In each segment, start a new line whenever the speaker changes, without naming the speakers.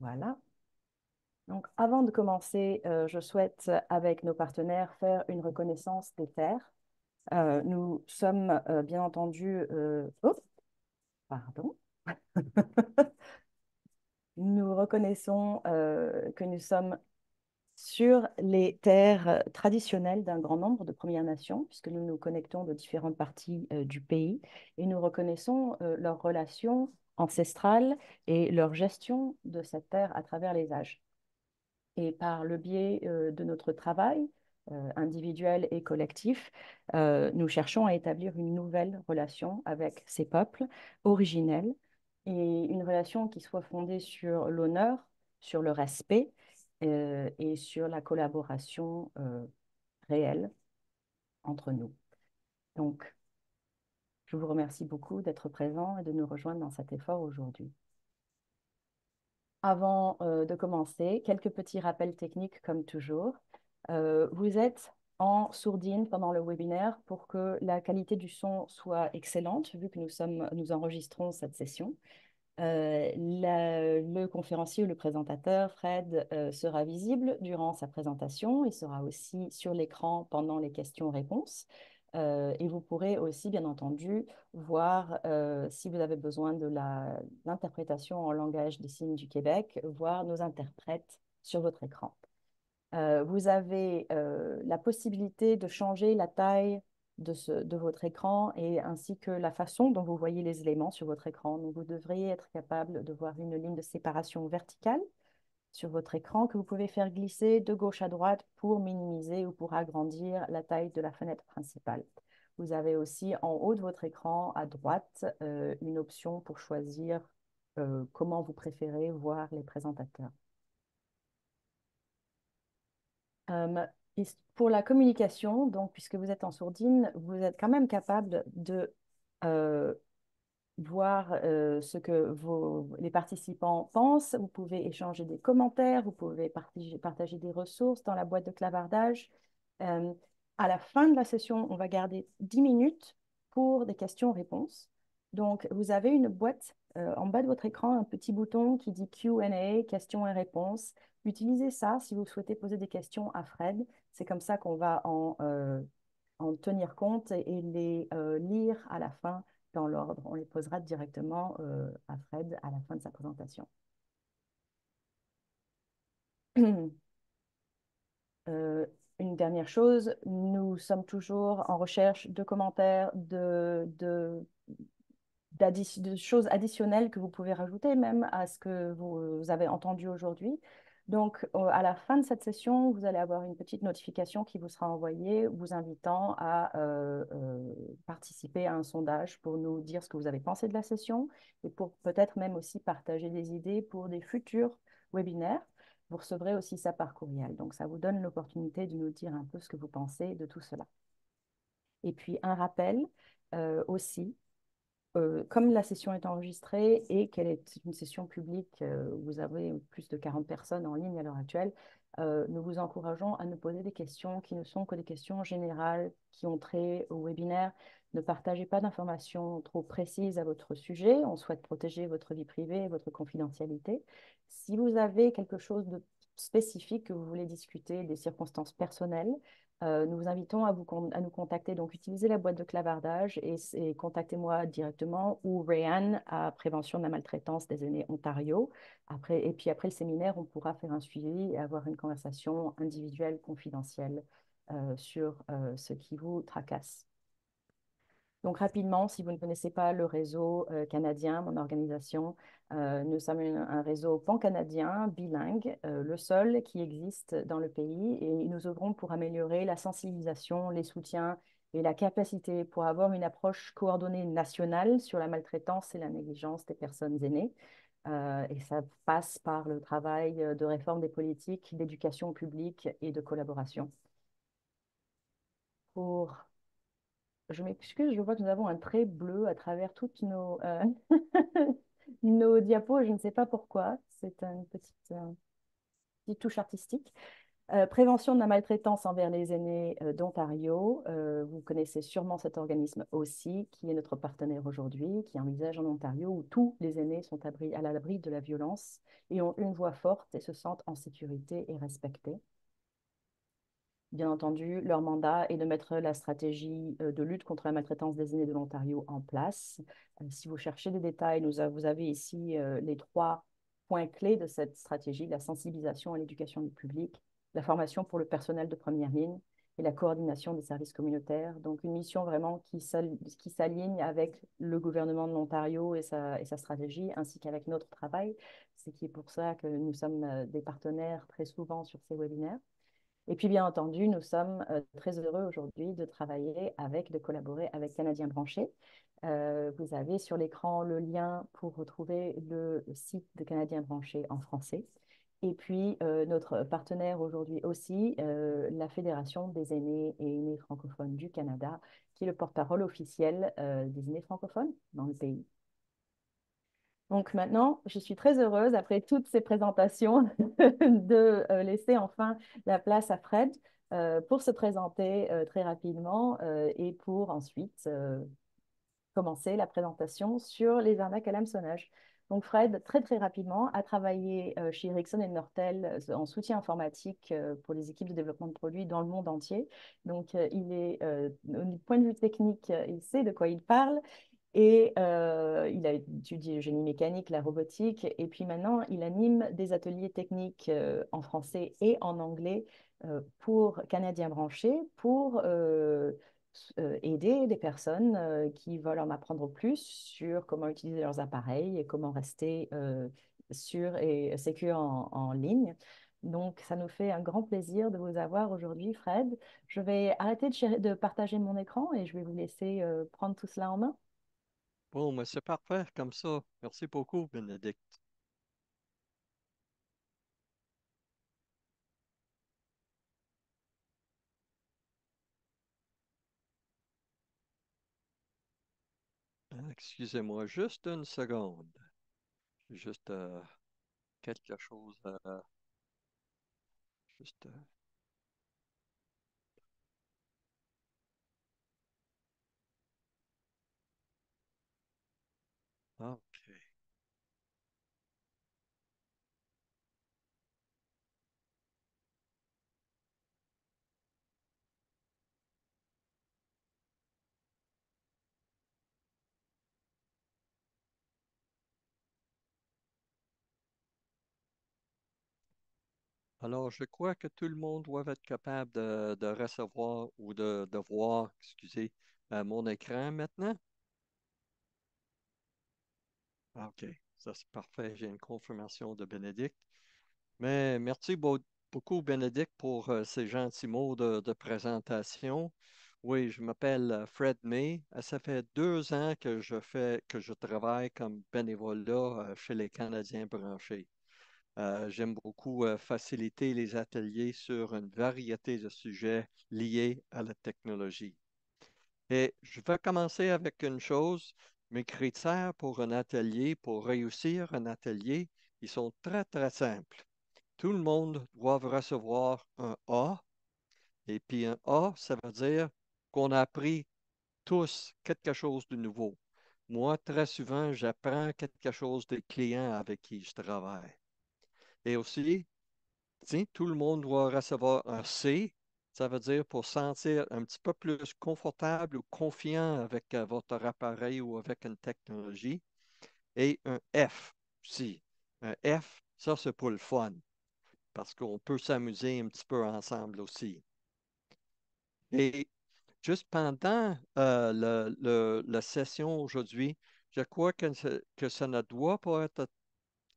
Voilà.
Donc, avant de commencer, euh, je souhaite, avec nos partenaires, faire une reconnaissance des terres. Euh, nous sommes, euh, bien entendu, oh, pardon. nous reconnaissons que nous sommes sur les terres traditionnelles d'un grand nombre de Premières Nations, puisque nous nous connectons de différentes parties du pays, et nous reconnaissons leurs relations, ancestrales et leur gestion de cette terre à travers les âges. Et par le biais euh, de notre travail euh, individuel et collectif, euh, nous cherchons à établir une nouvelle relation avec ces peuples originels et une relation qui soit fondée sur l'honneur, sur le respect et sur la collaboration réelle entre nous. Donc, je vous remercie beaucoup d'être présent et de nous rejoindre dans cet effort aujourd'hui. Avant euh, de commencer, quelques petits rappels techniques comme toujours. Euh, vous êtes en sourdine pendant le webinaire pour que la qualité du son soit excellente, vu que nous, sommes, nous enregistrons cette session. Euh, le conférencier ou le présentateur, Fred, sera visible durant sa présentation. Il sera aussi sur l'écran pendant les questions-réponses. Euh, et vous pourrez aussi, bien entendu, voir euh, si vous avez besoin de l'interprétation en langage des signes du Québec, voir nos interprètes sur votre écran. Euh, vous avez la possibilité de changer la taille de, de, votre écran et ainsi que la façon dont vous voyez les éléments sur votre écran. Donc, vous devriez être capable de voir une ligne de séparation verticale sur votre écran que vous pouvez faire glisser de gauche à droite pour minimiser ou pour agrandir la taille de la fenêtre principale. Vous avez aussi en haut de votre écran à droite euh, une option pour choisir euh, comment vous préférez voir les présentateurs. Euh, pour la communication, donc puisque vous êtes en sourdine, vous êtes quand même capable de voir euh, ce que les participants pensent. Vous pouvez échanger des commentaires, vous pouvez partager, des ressources dans la boîte de clavardage. Euh, à la fin de la session, on va garder 10 minutes pour des questions-réponses. Donc, vous avez une boîte euh, en bas de votre écran, un petit bouton qui dit Q&A, questions et réponses. Utilisez ça si vous souhaitez poser des questions à Fred. C'est comme ça qu'on va en, tenir compte et les lire à la fin l'ordre. On les posera directement euh, à Fred à la fin de sa présentation. Euh, une dernière chose, nous sommes toujours en recherche de commentaires, de, de choses additionnelles que vous pouvez rajouter même à ce que vous avez entendu aujourd'hui. Donc, à la fin de cette session, vous allez avoir une petite notification qui vous sera envoyée vous invitant à euh, euh, participer à un sondage pour nous dire ce que vous avez pensé de la session et pour peut-être même aussi partager des idées pour des futurs webinaires. Vous recevrez aussi ça par courriel. Donc, ça vous donne l'opportunité de nous dire un peu ce que vous pensez de tout cela. Et puis, un rappel euh, aussi, euh, comme la session est enregistrée et qu'elle est une session publique, euh, vous avez plus de 40 personnes en ligne à l'heure actuelle, euh, nous vous encourageons à nous poser des questions qui ne sont que des questions générales, qui ont trait au webinaire. Ne partagez pas d'informations trop précises à votre sujet. On souhaite protéger votre vie privée, et votre confidentialité. Si vous avez quelque chose de spécifique que vous voulez discuter, des circonstances personnelles, euh, nous vous invitons à, nous contacter. Donc, utilisez la boîte de clavardage et, contactez-moi directement ou Rayanne à Prévention de la maltraitance des aînés Ontario. Après, et puis après le séminaire, on pourra faire un suivi et avoir une conversation individuelle, confidentielle euh, sur euh, ce qui vous tracasse. Donc rapidement, si vous ne connaissez pas le réseau euh, canadien, mon organisation, euh, nous sommes un réseau pan-canadien, bilingue, euh, le seul qui existe dans le pays et nous œuvrons pour améliorer la sensibilisation, les soutiens et la capacité pour avoir une approche coordonnée nationale sur la maltraitance et la négligence des personnes aînées. et ça passe par le travail de réforme des politiques, d'éducation publique et de collaboration. Pour je m'excuse, je vois que nous avons un trait bleu à travers toutes nos, euh, nos diapos, je ne sais pas pourquoi, c'est une petite, euh, petite, touche artistique. Euh, prévention de la maltraitance envers les aînés d'Ontario. vous connaissez sûrement cet organisme aussi, qui est notre partenaire aujourd'hui, qui envisage en Ontario où tous les aînés sont à l'abri de la violence et ont une voix forte et se sentent en sécurité et respectés bien entendu, leur mandat est de mettre la stratégie euh, de lutte contre la maltraitance des aînés de l'Ontario en place. Euh, si vous cherchez des détails, nous vous avez ici euh, les trois points clés de cette stratégie, la sensibilisation à l'éducation du public, la formation pour le personnel de première ligne et la coordination des services communautaires. Donc une mission vraiment qui s'aligne avec le gouvernement de l'Ontario et sa, et sa stratégie, ainsi qu'avec notre travail. C'est pour ça que nous sommes des partenaires très souvent sur ces webinaires. Et puis, bien entendu, nous sommes euh, très heureux aujourd'hui de travailler avec, de collaborer avec Canadien branché. Euh, vous avez sur l'écran le lien pour retrouver le site de Canadien branché en français. Et puis, euh, notre partenaire aujourd'hui aussi, la Fédération des aînés et aînés francophones du Canada, qui est le porte-parole officiel des aînés francophones dans le pays. Donc maintenant, je suis très heureuse, après toutes ces présentations, de euh, laisser enfin la place à Fred euh, pour se présenter euh, très rapidement et pour ensuite commencer la présentation sur les arnaques à l'hameçonnage. Donc Fred, très très rapidement, a travaillé chez Ericsson et Nortel en soutien informatique pour les équipes de développement de produits dans le monde entier. Donc il est, du point de vue technique, il sait de quoi il parle. Et euh, il a étudié le génie mécanique, la robotique, et puis maintenant, il anime des ateliers techniques euh, en français et en anglais euh, pour Canadiens branchés, pour aider des personnes qui veulent en apprendre plus sur comment utiliser leurs appareils et comment rester sûr et sécure en, en ligne. Donc, ça nous fait un grand plaisir de vous avoir aujourd'hui, Fred. Je vais arrêter de, de, partager mon écran et je vais vous laisser prendre tout cela en main.
Bon, mais c'est parfait comme ça. Merci beaucoup, Bénédicte. Euh, excusez-moi juste une seconde. juste euh, quelque chose euh, juste... Alors, je crois que tout le monde doit être capable de, recevoir ou de, voir, excusez, euh, mon écran maintenant. Ah, OK, ça c'est parfait. J'ai une confirmation de Bénédicte. Mais merci beaucoup, Bénédicte, pour euh, ces gentils mots de, présentation. Oui, je m'appelle Fred May. Euh, ça fait deux ans que je que je travaille comme bénévole chez les Canadiens branchés. Euh, j'aime beaucoup euh, faciliter les ateliers sur une variété de sujets liés à la technologie. Et je vais commencer avec une chose. Mes critères pour un atelier, pour réussir un atelier, ils sont très, très simples. Tout le monde doit recevoir un A. Et puis un A, ça veut dire qu'on a appris tous quelque chose de nouveau. Moi, très souvent, j'apprends quelque chose des clients avec qui je travaille. Et aussi, tout le monde doit recevoir un C. Ça veut dire pour sentir un petit peu plus confortable ou confiant avec euh, votre appareil ou avec une technologie. Et un F aussi. Un F, ça c'est pour le fun, parce qu'on peut s'amuser un petit peu ensemble aussi. Et juste pendant euh, la session aujourd'hui, je crois que ça ne doit pas être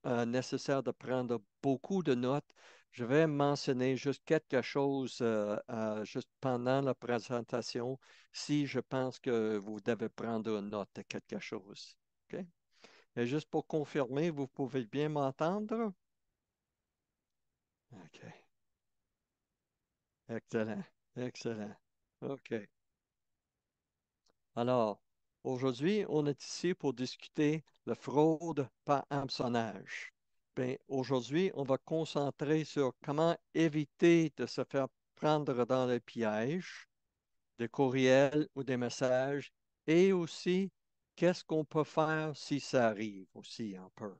euh, nécessaire de prendre beaucoup de notes. Je vais mentionner juste quelque chose euh, euh, juste pendant la présentation si je pense que vous devez prendre une note de quelque chose. OK? Et juste pour confirmer, vous pouvez bien m'entendre? OK. Excellent, excellent. OK. Alors, Aujourd'hui, on est ici pour discuter de fraude par hameçonnage. Ben, aujourd'hui, on va concentrer sur comment éviter de se faire prendre dans les pièges, des courriels ou des messages et aussi qu'est-ce qu'on peut faire si ça arrive aussi un peu.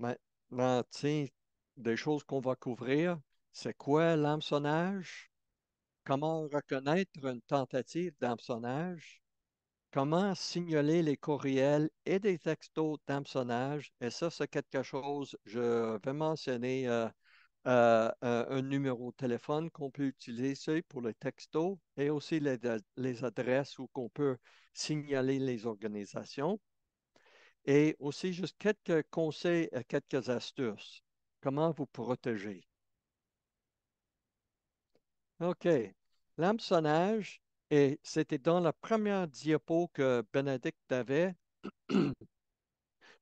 Maintenant, ben, des choses qu'on va couvrir, c'est quoi l'hameçonnage? Comment reconnaître une tentative d'hameçonnage? Comment signaler les courriels et des textos d'hameçonnage? Et ça, c'est quelque chose, je vais mentionner euh, euh, euh, un numéro de téléphone qu'on peut utiliser pour les textos et aussi les, adresses où qu'on peut signaler les organisations. Et aussi juste quelques conseils quelques astuces. Comment vous protéger? OK. L'hameçonnage, et c'était dans la première diapo que Bénédicte avait.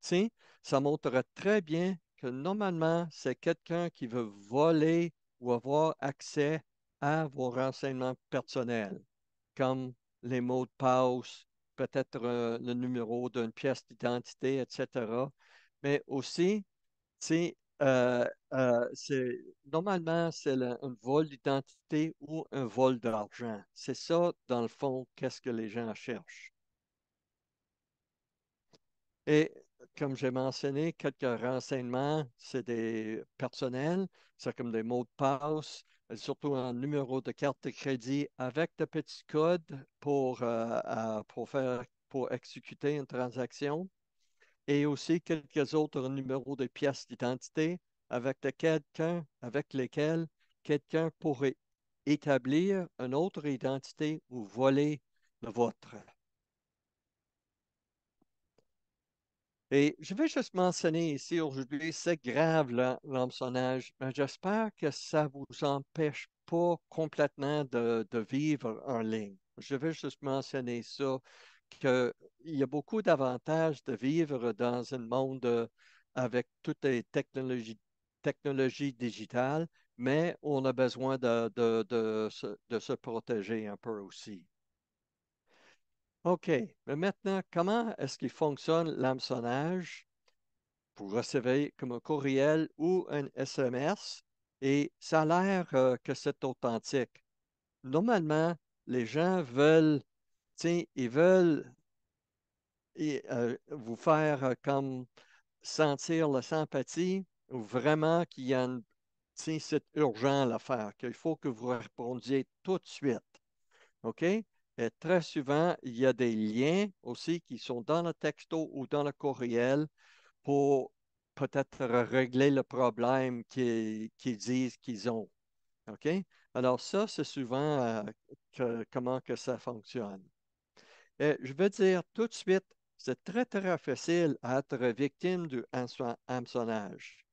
Si ça montre très bien que normalement, c'est quelqu'un qui veut voler ou avoir accès à vos renseignements personnels, comme les mots de passe, peut-être euh, le numéro d'une pièce d'identité, etc. Mais aussi, c'est euh, euh, normalement c'est un vol d'identité ou un vol d'argent. C'est ça, dans le fond, qu'est-ce que les gens cherchent. Et comme j'ai mentionné, quelques renseignements, c'est des personnels, c'est comme des mots de passe, surtout un numéro de carte de crédit avec de petits codes pour euh, exécuter une transaction et aussi quelques autres numéros de pièces d'identité avec, lesquels quelqu'un pourrait établir une autre identité ou voler la vôtre. Et je vais juste mentionner ici aujourd'hui, c'est grave l'hameçonnage, mais j'espère que ça ne vous empêche pas complètement de, vivre en ligne. Je vais juste mentionner ça qu'il y a beaucoup d'avantages de vivre dans un monde euh, avec toutes les technologies, digitales, mais on a besoin de, se, protéger un peu aussi. OK, mais maintenant, comment est-ce qu'il fonctionne l'hameçonnage? pour recevoir comme un courriel ou un SMS et ça a l'air euh, que c'est authentique. Normalement, les gens veulent Tiens, ils veulent euh, vous faire euh, comme sentir la sympathie ou vraiment qu'il y a une, c'est urgent l'affaire, qu'il faut que vous répondiez tout de suite. OK? Et très souvent, il y a des liens aussi qui sont dans le texto ou dans le courriel pour peut-être régler le problème qu'ils disent qu'ils ont. OK? Alors ça, c'est souvent euh, comment que ça fonctionne. Euh, je veux dire tout de suite, c'est très, très facile d'être victime du hameçonnage.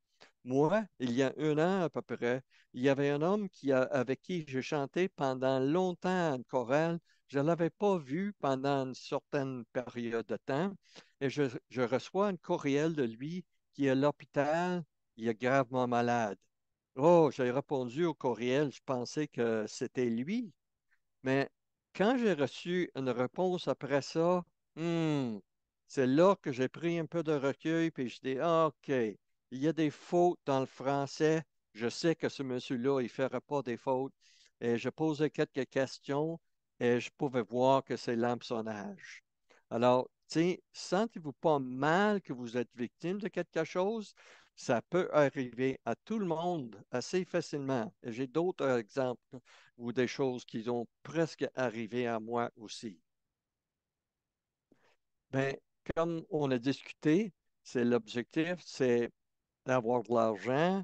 Moi, il y a un an à peu près, il y avait un homme avec qui j'ai chanté pendant longtemps une chorale. Je ne l'avais pas vu pendant une certaine période de temps. Et je, je reçois un courriel de lui qui est à l'hôpital, il est gravement malade. Oh, j'ai répondu au courriel, je pensais que c'était lui. Mais quand j'ai reçu une réponse après ça, «Hmm, c'est là que j'ai pris un peu de recueil puis je dis ah, OK, il y a des fautes dans le français. Je sais que ce monsieur-là, il ne fera pas des fautes. Et je posais quelques questions et je pouvais voir que c'est l'hameçonnage. Alors, sentez-vous pas mal que vous êtes victime de quelque chose, ça peut arriver à tout le monde assez facilement. J'ai d'autres exemples ou des choses qui ont presque arrivé à moi aussi. Bien, comme on a discuté, c'est l'objectif, c'est d'avoir de l'argent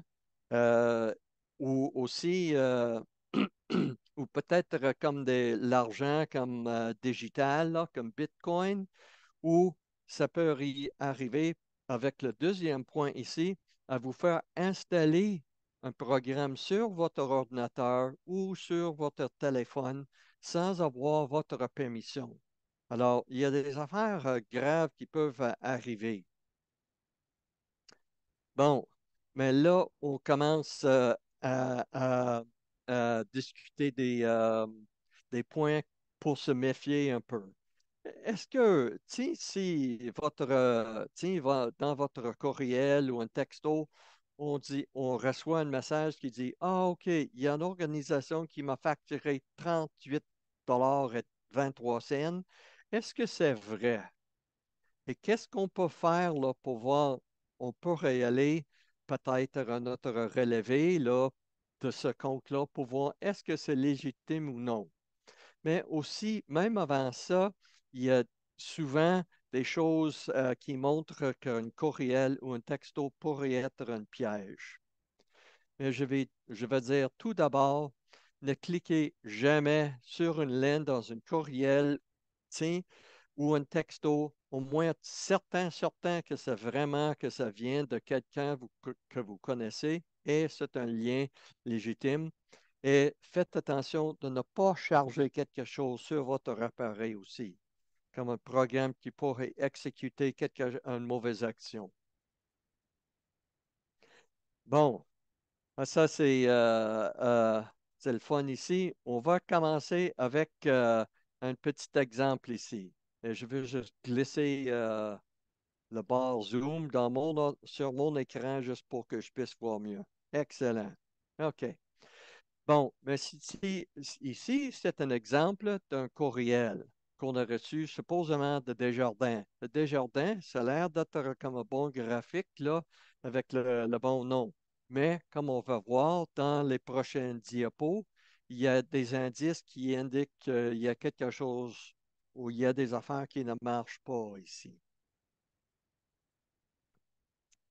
euh, ou aussi, euh, ou peut-être comme de l'argent comme euh, digital, comme Bitcoin, ou ça peut arriver avec le deuxième point ici, à vous faire installer un programme sur votre ordinateur ou sur votre téléphone sans avoir votre permission. Alors, il y a des affaires euh, graves qui peuvent euh, arriver. Bon, mais là, on commence euh, à, discuter des points pour se méfier un peu. Est-ce que, si votre, euh, dans votre courriel ou un texto, on, dit, on reçoit un message qui dit Ah, OK, il y a une organisation qui m'a facturé 38 et 23 cents. Est-ce que c'est vrai? Et qu'est-ce qu'on peut faire là, pour voir On pourrait aller peut-être à notre relevé de ce compte-là pour voir est-ce que c'est légitime ou non. Mais aussi, même avant ça, il y a souvent des choses euh, qui montrent qu'un courriel ou un texto pourrait être un piège. Mais je vais, dire tout d'abord, ne cliquez jamais sur une ligne dans un courriel ou un texto, au moins certain, certain que c'est vraiment que ça vient de quelqu'un que vous connaissez et c'est un lien légitime. Et faites attention de ne pas charger quelque chose sur votre appareil aussi comme un programme qui pourrait exécuter quelque, une mauvaise action. Bon, ah, ça euh, euh, c'est le fun ici. On va commencer avec euh, un petit exemple ici. je vais juste glisser le bar Zoom dans sur mon écran juste pour que je puisse voir mieux. Excellent. OK. Bon, mais ici c'est un exemple d'un courriel qu'on a reçu supposément de Desjardins. Le Desjardins, ça a l'air d'être comme un bon graphique, là, avec le, bon nom. Mais comme on va voir dans les prochaines diapos, il y a des indices qui indiquent qu'il y a quelque chose ou il y a des affaires qui ne marchent pas ici.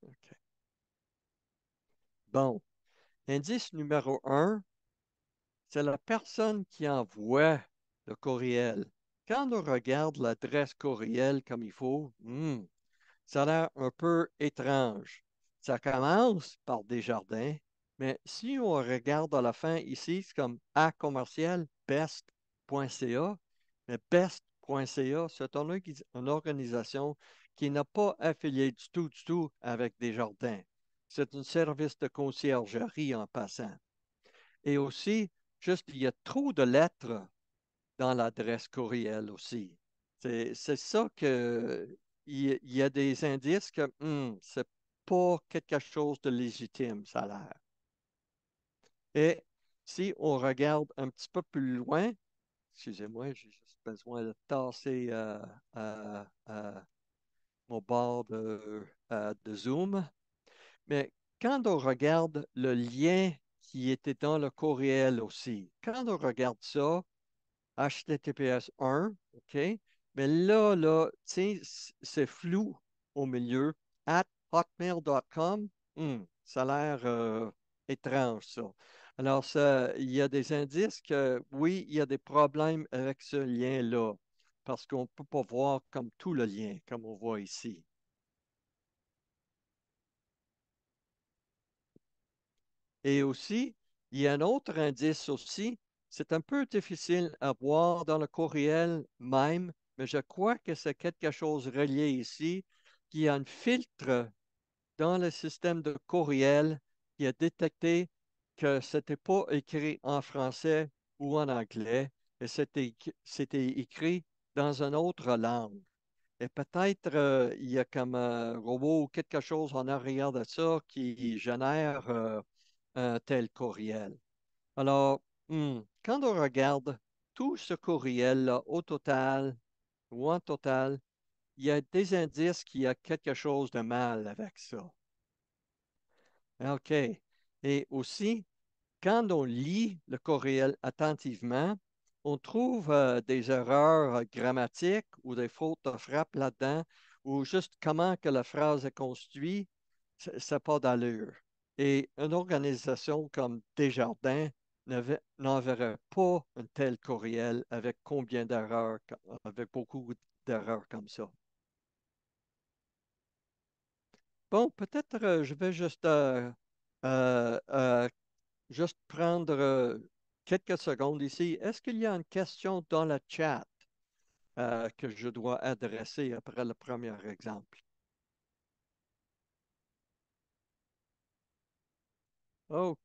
OK. Bon. Indice numéro un, c'est la personne qui envoie le courriel. Quand on regarde l'adresse courriel comme il faut, hmm, ça a l'air un peu étrange. Ça commence par Desjardins, mais si on regarde à la fin ici, c'est comme A commercial best.ca, mais best.ca, c'est une organisation qui n'a pas affilié du tout, du tout avec Desjardins. C'est un service de conciergerie en passant. Et aussi, juste, il y a trop de lettres dans l'adresse courriel aussi. C'est ça que il y, a des indices que ce hmm, c'est pas quelque chose de légitime, ça a l'air. Et si on regarde un petit peu plus loin, excusez-moi, j'ai juste besoin de tasser euh, euh, euh, mon bord de Zoom. Mais quand on regarde le lien qui était dans le courriel aussi, quand on regarde ça, HTTPS 1, OK? Mais là, là, tu c'est flou au milieu. At hotmail.com, hmm, ça a l'air euh, étrange, ça. Alors, ça, il y a des indices que, oui, il y a des problèmes avec ce lien-là, parce qu'on ne peut pas voir comme tout le lien, comme on voit ici. Et aussi, il y a un autre indice aussi, c'est un peu difficile à voir dans le courriel même, mais je crois que c'est quelque chose relié ici qui a un filtre dans le système de courriel qui a détecté que ce n'était pas écrit en français ou en anglais, et c'était écrit dans une autre langue. Et peut-être euh, il y a comme un robot ou quelque chose en arrière de ça qui génère euh, un tel courriel. Alors, Hmm. Quand on regarde tout ce courriel-là au total ou en total, il y a des indices qu'il y a quelque chose de mal avec ça. OK. Et aussi, quand on lit le courriel attentivement, on trouve euh, des erreurs euh, grammatiques ou des fautes de frappe là-dedans, ou juste comment que la phrase est construite, ça n'a pas d'allure. Et une organisation comme Desjardins n'enverrait pas un tel courriel avec combien d'erreurs, avec beaucoup d'erreurs comme ça. Bon, peut-être euh, je vais juste, euh, euh, juste prendre quelques secondes ici. Est-ce qu'il y a une question dans le chat que je dois adresser après le premier exemple? OK.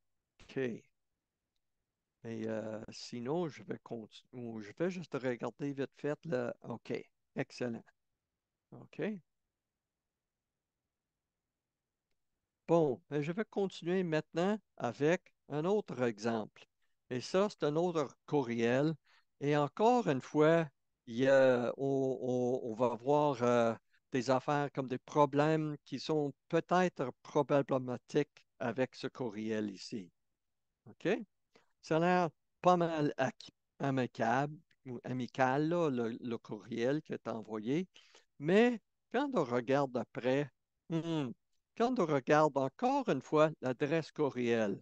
Et euh, sinon, je vais continuer. Je vais juste regarder vite fait le OK. Excellent. OK. Bon, ben, je vais continuer maintenant avec un autre exemple. Et ça, c'est un autre courriel. Et encore une fois, on, va voir euh, des affaires comme des problèmes qui sont peut-être problématiques avec ce courriel ici. OK? Ça a l'air pas mal amical ou amical, le, courriel qui est envoyé. Mais quand on regarde après, hmm, quand on regarde encore une fois l'adresse courriel,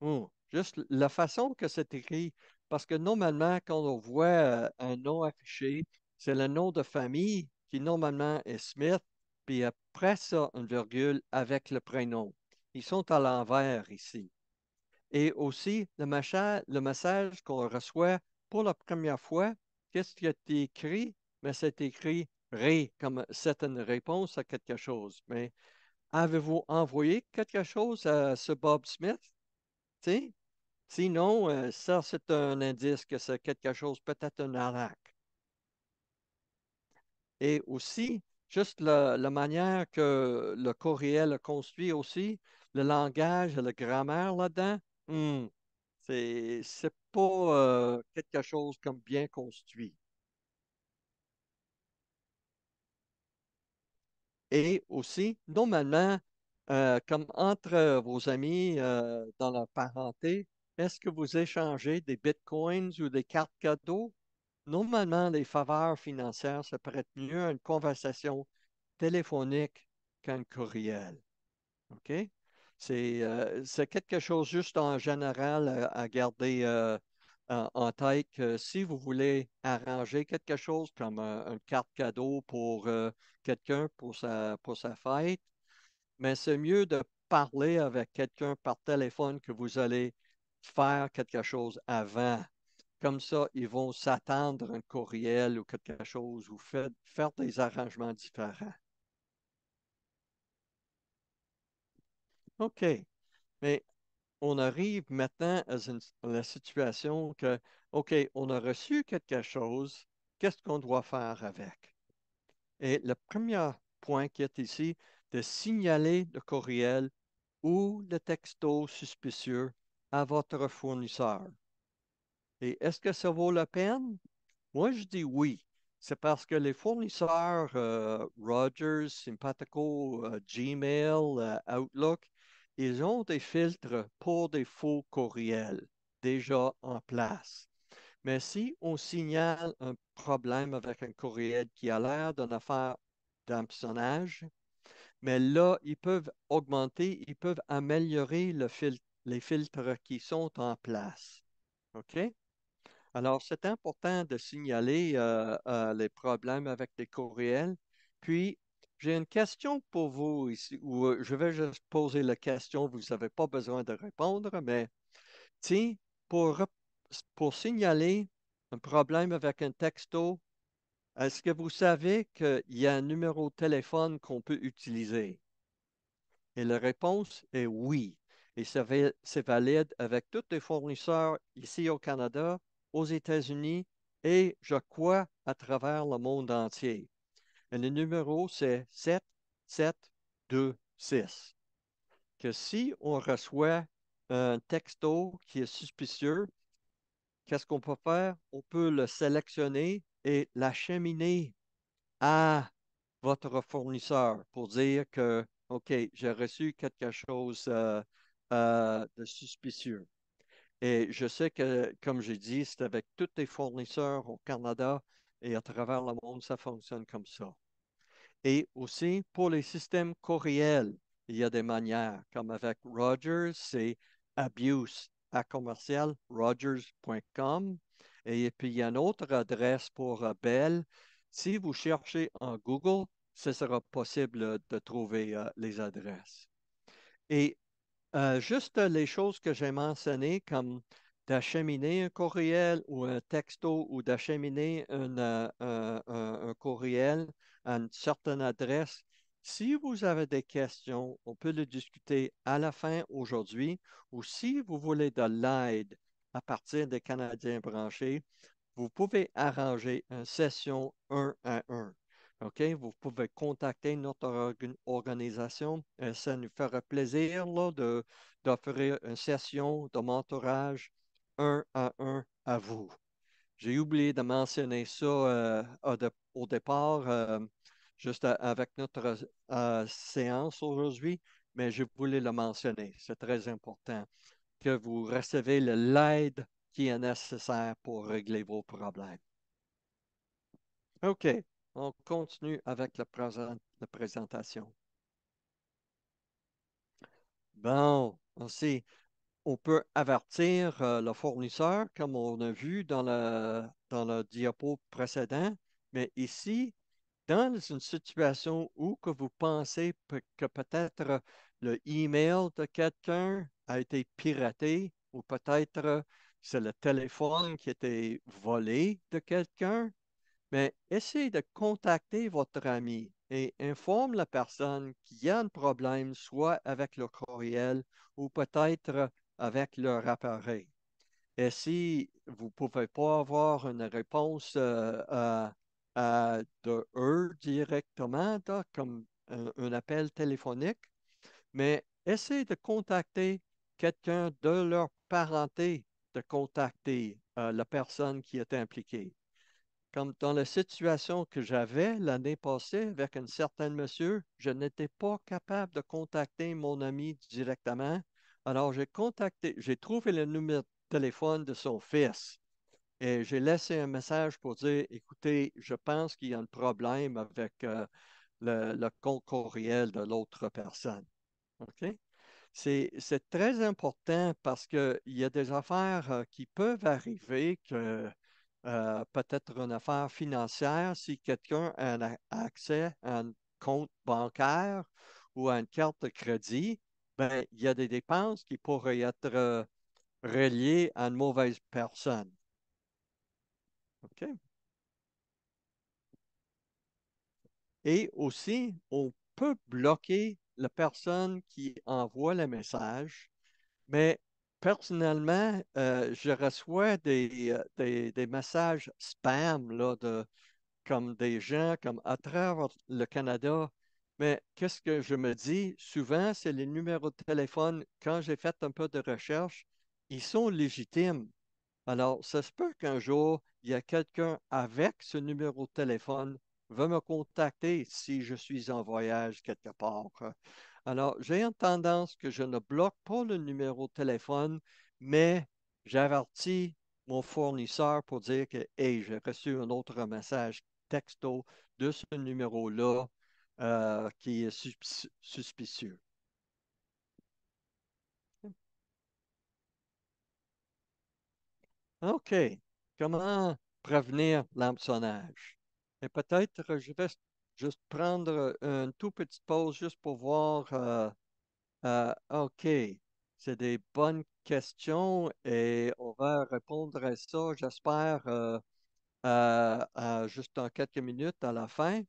hmm, juste la façon que c'est écrit, parce que normalement, quand on voit euh, un nom affiché, c'est le nom de famille qui normalement est Smith, puis après ça, une virgule avec le prénom. Ils sont à l'envers ici. Et aussi, le, message, qu'on reçoit pour la première fois, qu'est-ce qui a été écrit? Mais ben, c'est écrit ré, comme c'est une réponse à quelque chose. Mais avez-vous envoyé quelque chose à ce Bob Smith? Sinon, euh, ça, c'est un indice que c'est quelque chose, peut-être un arnaque. Et aussi, juste la, manière que le courriel est construit aussi, le langage et la grammaire là-dedans, « Hum, C'est, pas euh, quelque chose comme bien construit. Et aussi, normalement, euh, comme entre vos amis euh, dans la parenté, est-ce que vous échangez des bitcoins ou des cartes cadeaux? Normalement, les faveurs financières se prêtent mieux à une conversation téléphonique qu'à un courriel. OK? Euh, c'est quelque chose juste en général euh, à, garder euh, en, tête que si vous voulez arranger quelque chose comme une carte cadeau pour quelqu'un pour sa, pour sa fête, mais c'est mieux de parler avec quelqu'un par téléphone que vous allez faire quelque chose avant. Comme ça, ils vont s'attendre un courriel ou quelque chose ou faire des arrangements différents. OK. Mais on arrive maintenant à, la situation que, OK, on a reçu quelque chose, qu'est-ce qu'on doit faire avec? Et le premier point qui est ici, de signaler le courriel ou le texto suspicieux à votre fournisseur. Et est-ce que ça vaut la peine? Moi, je dis oui. C'est parce que les fournisseurs euh, Rogers, Sympatico, euh, Gmail, euh, Outlook, ils ont des filtres pour des faux courriels déjà en place. Mais si on signale un problème avec un courriel qui a l'air d'une affaire d'un mais là, ils peuvent augmenter, ils peuvent améliorer les filtres qui sont en place. OK? Alors, c'est important de signaler euh, euh, les problèmes avec des courriels, puis j'ai une question pour vous ici, où euh, je vais juste poser la question, vous n'avez pas besoin de répondre, mais tiens, pour, pour signaler un problème avec un texto, est-ce que vous savez qu'il y a un numéro de téléphone qu'on peut utiliser? Et la réponse est oui. Et c'est valide avec tous les fournisseurs ici au Canada, aux États-Unis et, je crois, à travers le monde entier. Et Le numéro, c'est 7-7-2-6. Que si on reçoit un texto qui est suspicieux, qu'est-ce qu'on peut faire? On peut le sélectionner et l'acheminer à votre fournisseur pour dire que, OK, j'ai reçu quelque chose euh, euh, de suspicieux. Et je sais que, comme j'ai dit, c'est avec tous les fournisseurs au Canada et à travers le monde, ça fonctionne comme ça. Et aussi, pour les systèmes courriels, il y a des manières, comme avec Rogers, c'est abuse à commercial, rogers.com. Et puis, il y a une autre adresse pour euh, Bell. Si vous cherchez en Google, ce sera possible de trouver euh, les adresses. Et euh, juste les choses que j'ai mentionnées, comme d'acheminer un courriel ou un texto ou d'acheminer euh, euh, un courriel à une certaine adresse. Si vous avez des questions, on peut le discuter à la fin aujourd'hui ou si vous voulez de l'aide à partir des Canadiens branchés, vous pouvez arranger une session un à un. Vous pouvez contacter notre organisation. ça nous fera plaisir d'offrir une session de mentorage un à un à vous. J'ai oublié de mentionner ça euh, au, départ, euh, juste avec notre euh, séance aujourd'hui, mais je voulais le mentionner. C'est très important que vous recevez l'aide qui est nécessaire pour régler vos problèmes. OK, on continue avec la, présentation. Bon, aussi, on peut avertir euh, le fournisseur, comme on a vu dans le, diapo précédent, mais ici, dans une situation où que vous pensez que peut-être le email de quelqu'un a été piraté ou peut-être c'est le téléphone qui a été volé de quelqu'un, mais essayez de contacter votre ami et informe la personne qu'il y a un problème soit avec le courriel ou peut-être avec leur appareil. Et si vous ne pouvez pas avoir une réponse euh, de eux directement, comme euh, un, appel téléphonique, mais essayez de contacter quelqu'un de leur parenté, de contacter euh, la personne qui est impliquée. Comme dans la situation que j'avais l'année passée avec un certain monsieur, je n'étais pas capable de contacter mon ami directement alors, j'ai contacté, j'ai trouvé le numéro de téléphone de son fils et j'ai laissé un message pour dire, écoutez, je pense qu'il y a un problème avec euh, le, compte courriel de l'autre personne. OK? C'est très important parce qu'il y a des affaires euh, qui peuvent arriver que euh, peut-être une affaire financière, si quelqu'un a accès à un compte bancaire ou à une carte de crédit, ben, il y a des dépenses qui pourraient être euh, reliées à une mauvaise personne. OK? Et aussi, on peut bloquer la personne qui envoie le message, mais personnellement, euh, je reçois des, euh, messages spam comme des gens comme à travers le Canada mais qu'est-ce que je me dis? Souvent, c'est les numéros de téléphone. Quand j'ai fait un peu de recherche, ils sont légitimes. Alors, ça se peut qu'un jour, il y a quelqu'un avec ce numéro de téléphone va me contacter si je suis en voyage quelque part. Alors, j'ai une tendance que je ne bloque pas le numéro de téléphone, mais j'avertis mon fournisseur pour dire que, j'ai reçu un autre message texto de ce numéro-là euh, qui est suspicieux. OK. Comment prévenir l'hameçonnage? Et peut-être euh, je vais juste prendre euh, une tout petite pause juste pour voir. OK. C'est des bonnes questions et on va répondre à ça, j'espère, juste en quelques minutes à la fin.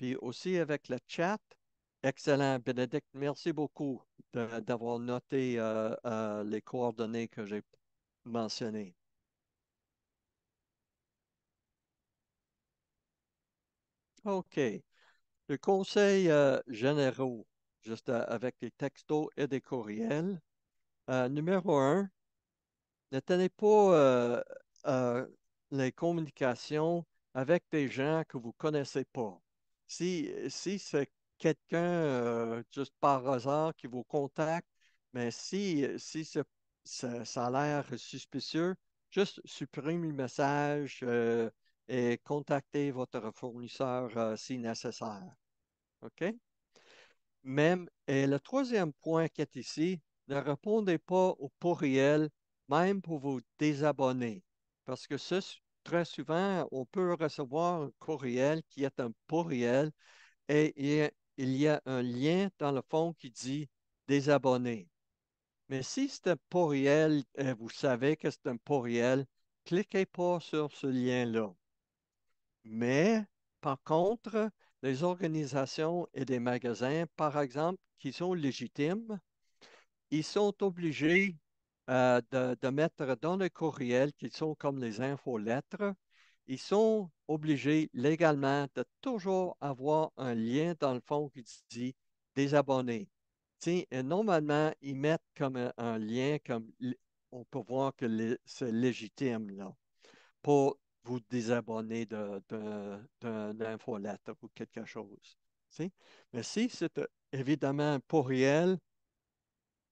Puis aussi avec le chat. Excellent, Bénédicte. Merci beaucoup d'avoir noté euh, euh, les coordonnées que j'ai mentionnées. OK. Le conseil euh, généraux, juste avec les textos et des courriels. numéro un, ne tenez pas les communications avec des gens que vous ne connaissez pas. Euh, si, c'est quelqu'un euh, juste par hasard qui vous contacte, mais si, euh, si ça a l'air suspicieux, juste supprime le message et contactez votre fournisseur si nécessaire. OK? Même, et le troisième point qui est ici, ne répondez pas au pourriel, même pour vous désabonner, parce que ce, très souvent, on peut recevoir un courriel qui est un pourriel et, il y a un lien dans le fond qui dit désabonner. Mais si c'est un pourriel, et euh, vous savez que c'est un pourriel, cliquez pas sur ce lien-là. Mais, par contre, les organisations et des magasins, par exemple, qui sont légitimes, ils sont obligés euh, de, mettre dans le courriel qu'ils sont comme les infolettres, ils sont obligés légalement de toujours avoir un lien dans le fond qui dit désabonner normalement, ils mettent comme un, lien, comme on peut voir que c'est légitime là, pour vous désabonner d'un infolettre ou quelque chose. Mais si c'est euh, évidemment un pourriel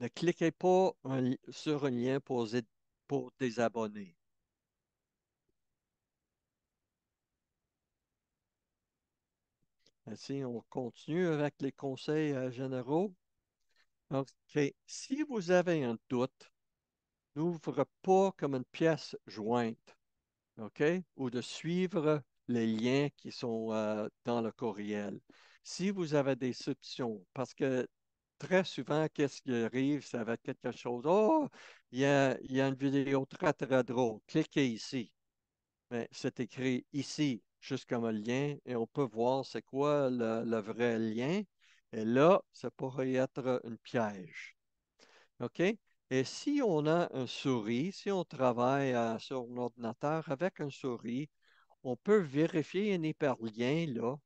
ne cliquez pas sur un lien pour, désabonner. Ainsi, on continue avec les conseils euh, généraux. Si vous avez un doute, n'ouvre pas comme une pièce jointe, OK? Ou de suivre les liens qui sont euh, dans le courriel. Si vous avez des soupçons, parce que très souvent, qu'est-ce qui arrive, ça va être quelque chose. Oh, il y a, une vidéo très, très drôle. Cliquez ici. Mais ben, c'est écrit ici, juste comme un lien, et on peut voir c'est quoi le, vrai lien. Et là, ça pourrait être une piège. OK? Et si on a un souris, si on travaille euh, sur un ordinateur avec un souris, on peut vérifier un hyperlien là,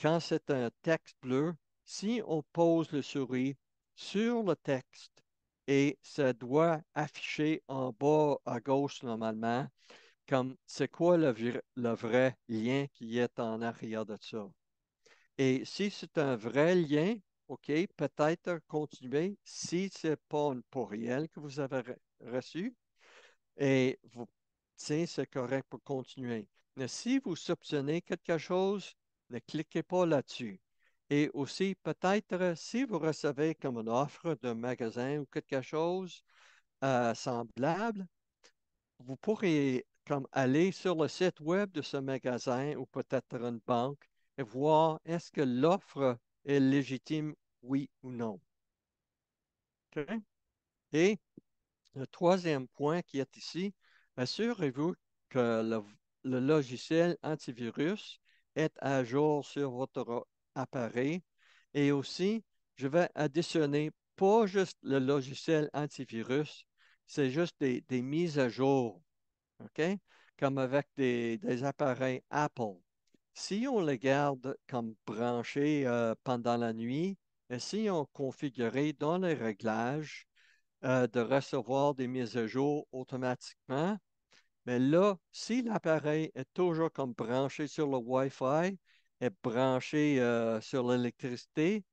quand c'est un texte bleu, si on pose le souris sur le texte et ça doit afficher en bas à gauche normalement comme c'est quoi le, vrai lien qui est en arrière de ça. Et si c'est un vrai lien, OK, peut-être continuer si ce n'est pas une pourriel que vous avez reçu. Et vous, c'est correct pour continuer. Mais si vous soupçonnez quelque chose, ne cliquez pas là-dessus. Et aussi, peut-être, euh, si vous recevez comme une offre d'un magasin ou quelque chose euh, semblable, vous pourrez comme aller sur le site web de ce magasin ou peut-être une banque et voir est-ce que l'offre est légitime, oui ou non. Et le troisième point qui est ici, assurez-vous que le, logiciel antivirus est à jour sur votre apparaît. Et aussi, je vais additionner pas juste le logiciel antivirus, c'est juste des, mises à jour, OK? Comme avec des, appareils Apple. Si on les garde comme branchés euh, pendant la nuit, et si on configurait dans les réglages euh, de recevoir des mises à jour automatiquement, mais ben là, si l'appareil est toujours comme branché sur le Wi-Fi, est branché euh, sur l'électricité,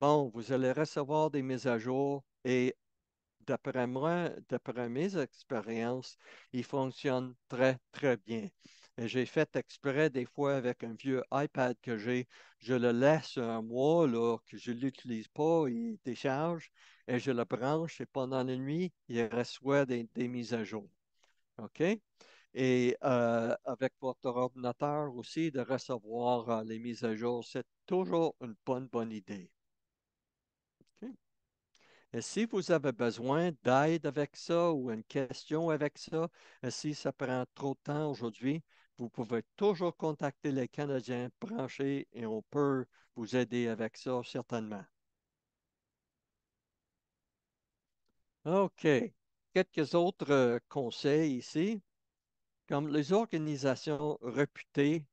bon, vous allez recevoir des mises à jour et d'après moi, d'après mes expériences, il fonctionne très, très bien. J'ai fait exprès des fois avec un vieux iPad que j'ai, je le laisse un mois, là, que je ne l'utilise pas, il décharge et je le branche et pendant la nuit, il reçoit des mises à jour. OK? et euh, avec votre ordinateur aussi, de recevoir euh, les mises à jour, c'est toujours une bonne, bonne idée. Et si vous avez besoin d'aide avec ça ou une question avec ça, euh, si ça prend trop de temps aujourd'hui, vous pouvez toujours contacter les Canadiens branchés et on peut vous aider avec ça certainement. OK. Quelques autres conseils ici comme les organisations réputées,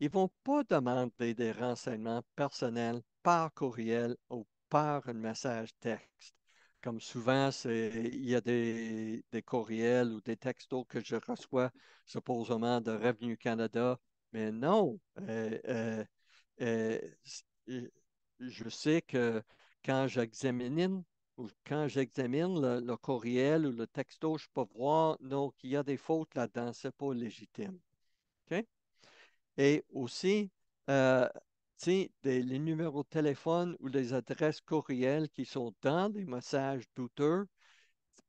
ils ne vont pas demander des renseignements personnels par courriel ou par un message texte. Comme souvent, il y a des, courriels ou des textos que je reçois supposément de Revenu Canada, mais non. Euh, euh, euh, je sais que quand j'examine quand j'examine le, courriel ou le texto, je peux voir qu'il y a des fautes là-dedans, ce n'est pas légitime. Et aussi, euh, les numéros de téléphone ou les adresses courriels qui sont dans des messages douteux,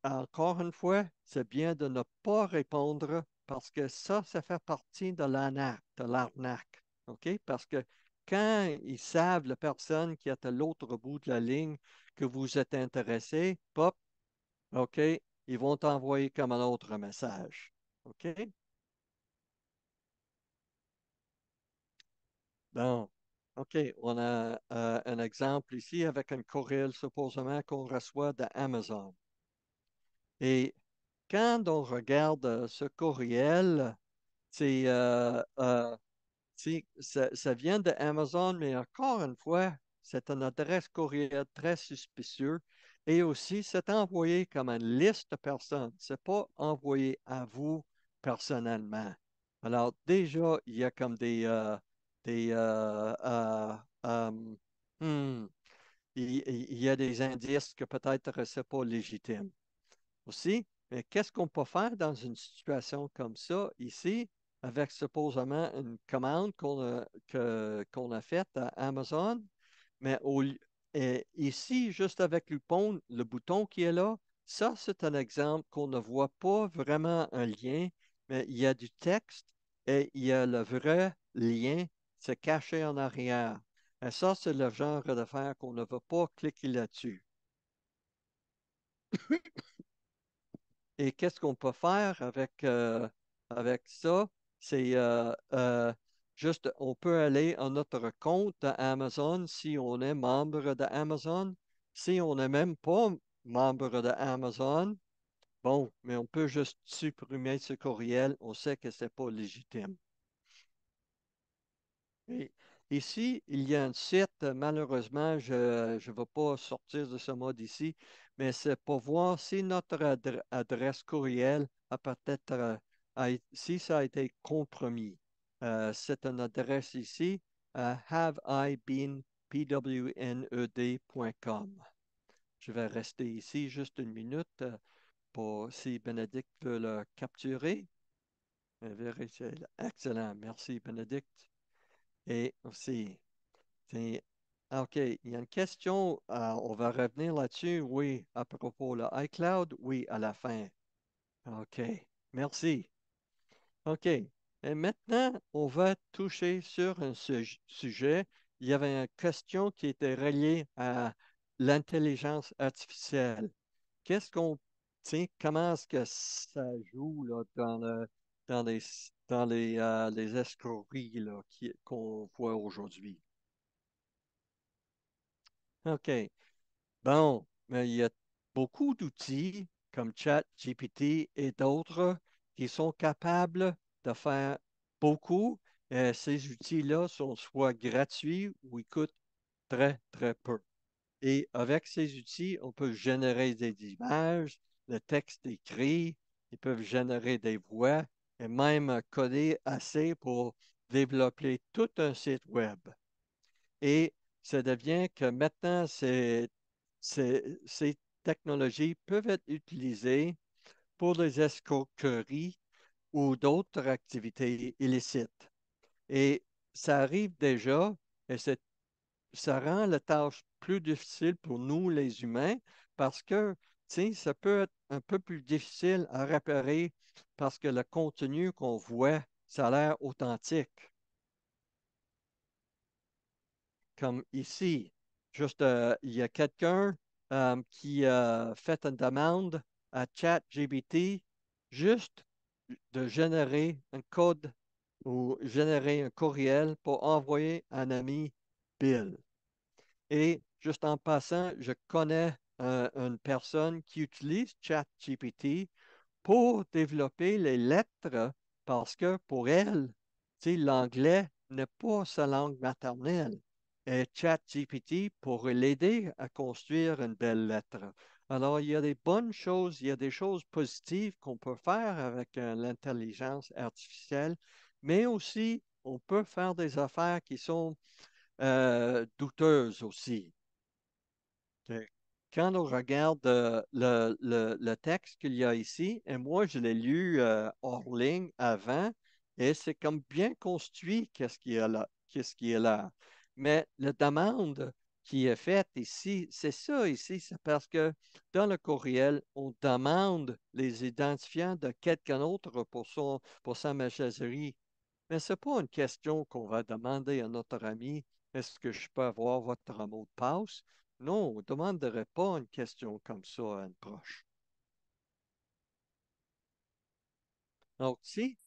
encore une fois, c'est bien de ne pas répondre parce que ça, ça fait partie de l'arnaque, de l'arnaque. Parce que quand ils savent la personne qui est à l'autre bout de la ligne, que vous êtes intéressé, pop, OK, ils vont t'envoyer comme un autre message. OK? Bon. OK, on a euh, un exemple ici avec un courriel supposément qu'on reçoit d'Amazon. Et quand on regarde ce courriel, c'est euh, euh ça, ça, vient d'Amazon, mais encore une fois, c'est une adresse courriel très suspicieux et aussi c'est envoyé comme une liste de personnes. Ce n'est pas envoyé à vous personnellement. Alors déjà, il y a comme des... Euh, euh, euh, hmm, il, y a des indices que peut-être ce n'est pas légitime. Aussi, mais qu'est-ce qu'on peut faire dans une situation comme ça ici? avec supposément une commande qu'on a faite à Amazon mais au, et euh, ici, juste avec pont le bouton qui est là, ça, c'est un exemple qu'on ne voit pas vraiment un lien, mais il y a du texte et il y a le vrai lien c'est caché en arrière. Et ça, c'est le genre d'affaires qu'on ne veut pas cliquer là-dessus. Et qu'est-ce qu'on peut faire avec, euh, avec ça? C'est euh, Juste, on peut aller à notre compte Amazon si on est membre d'Amazon. Si on n'est même pas membre d'Amazon, bon, mais on peut juste supprimer ce courriel. On sait que ce n'est pas légitime. Et ici, il y a un site, malheureusement, je ne vais pas sortir de ce mode ici, mais c'est pour voir si notre adresse courriel a peut-être, euh, si ça a été compromis. Euh, c'est une adresse ici, euh, haveibeenpwned.com. Je vais rester ici juste une minute euh, pour si Bénédicte peut le capturer. Excellent. Merci, Bénédicte. Et aussi, ah, OK, il y a une question. on va revenir là-dessus. Oui, à propos de iCloud. Oui, à la fin. OK. Merci. OK. Et maintenant, on va toucher sur un sujet. Il y avait une question qui était reliée à l'intelligence artificielle. Qu'est-ce qu'on comment est-ce que ça joue dans, les, dans euh, escroqueries qu'on voit aujourd'hui? OK. Bon, il y a beaucoup d'outils comme Chat, GPT et d'autres qui sont capables de faire beaucoup. Euh, ces outils-là sont soit gratuits ou ils coûtent très, très peu. Et avec ces outils, on peut générer des images, le texte écrit, ils peuvent générer des voix et même coder assez pour développer tout un site web. Et ça devient que maintenant, ces, ces, ces technologies peuvent être utilisées pour des escroqueries ou d'autres activités illicites. Et ça arrive déjà et ça rend la tâche plus difficile pour nous, les humains, parce que ça peut être un peu plus difficile à repérer parce que le contenu qu'on voit, ça a l'air authentique. Comme ici, juste, euh, il y a quelqu'un euh, qui a fait une demande à ChatGBT juste de générer un code ou générer un courriel pour envoyer un ami Bill. Et juste en passant, je connais euh, une personne qui utilise ChatGPT pour développer les lettres parce que pour elle, l'anglais n'est pas sa langue maternelle. Et ChatGPT pourrait l'aider à construire une belle lettre. Alors, il y a des bonnes choses, il y a des choses positives qu'on peut faire avec euh, l'intelligence artificielle, mais aussi, on peut faire des affaires qui sont euh, douteuses aussi. Quand on regarde euh, le, texte qu'il y a ici, et moi, je l'ai lu hors ligne avant, et c'est comme bien construit qu'est-ce Qu'est-ce qui est là. Mais la demande qui est faite ici, c'est ça ici, c'est parce que dans le courriel, on demande les identifiants de quelqu'un d'autre pour, pour sa messagerie. Mais ce n'est pas une question qu'on va demander à notre ami, est-ce que je peux avoir votre mot de passe? Non, on ne demanderait pas une question comme ça à un proche. Donc, si,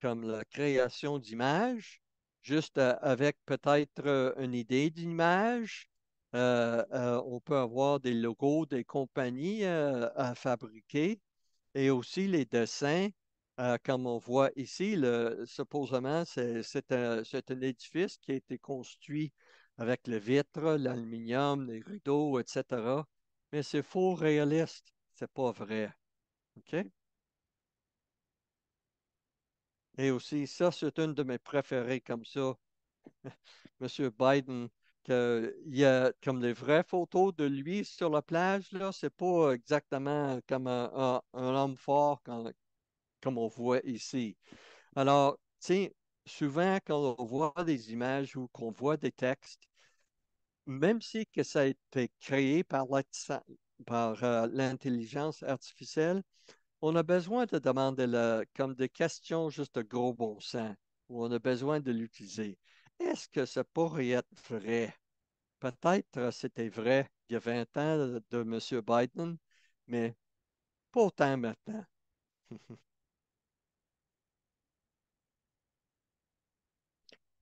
comme la création d'images, juste euh, avec peut-être euh, une idée d'image, euh, euh, on peut avoir des logos des compagnies euh, à fabriquer et aussi les dessins, comme on voit ici. Le, supposément, c'est un, édifice qui a été construit avec le vitre, l'aluminium, les rideaux, etc. Mais c'est faux réaliste. C'est pas vrai. OK? Et aussi, ça, c'est une de mes préférées comme ça. Monsieur Biden il y a comme des vraies photos de lui sur la plage. Ce n'est pas exactement comme un, homme fort comme on voit ici. Alors, tu sais, souvent quand on voit des images ou qu'on voit des textes, même si que ça a été créé par euh, l'intelligence artificielle, on a besoin de demander comme des questions juste de gros bon sens, ou on a besoin de l'utiliser est-ce que ça pourrait être vrai? Peut-être euh, c'était vrai il y a 20 ans euh, de, M. Biden, mais pourtant maintenant.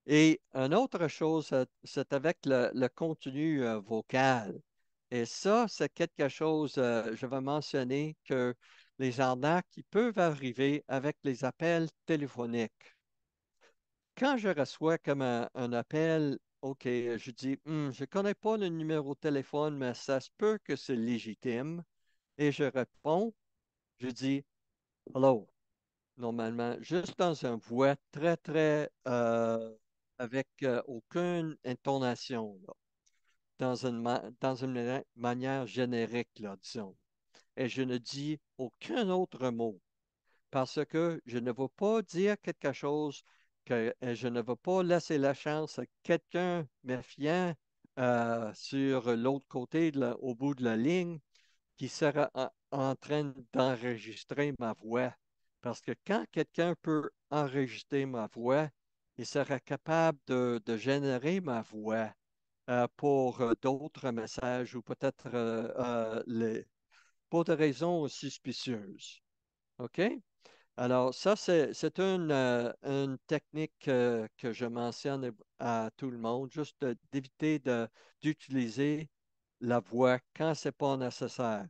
Et une autre chose, euh, c'est avec le, contenu vocal. Et ça, c'est quelque chose, je vais mentionner que les arnaques qui peuvent arriver avec les appels téléphoniques. Quand je reçois comme un, appel, OK, euh, je dis, hum, je ne connais pas le numéro de téléphone, mais ça se peut que c'est légitime. Et je réponds, je dis, hello, normalement, juste dans un voix très, très, euh, avec euh, aucune intonation, dans, une dans une manière générique, disons. Et je ne dis aucun autre mot parce que je ne veux pas dire quelque chose euh, je ne veux pas laisser la chance à quelqu'un méfiant euh, sur l'autre côté, au bout de la ligne, qui sera en, train d'enregistrer ma voix. Parce que quand quelqu'un peut enregistrer ma voix, il sera capable de, générer ma voix euh, pour d'autres messages ou peut-être pour des raisons suspicieuses. OK? Alors, ça, c'est euh, une, technique euh, que je mentionne à tout le monde, juste d'éviter d'utiliser la voix quand ce n'est pas nécessaire.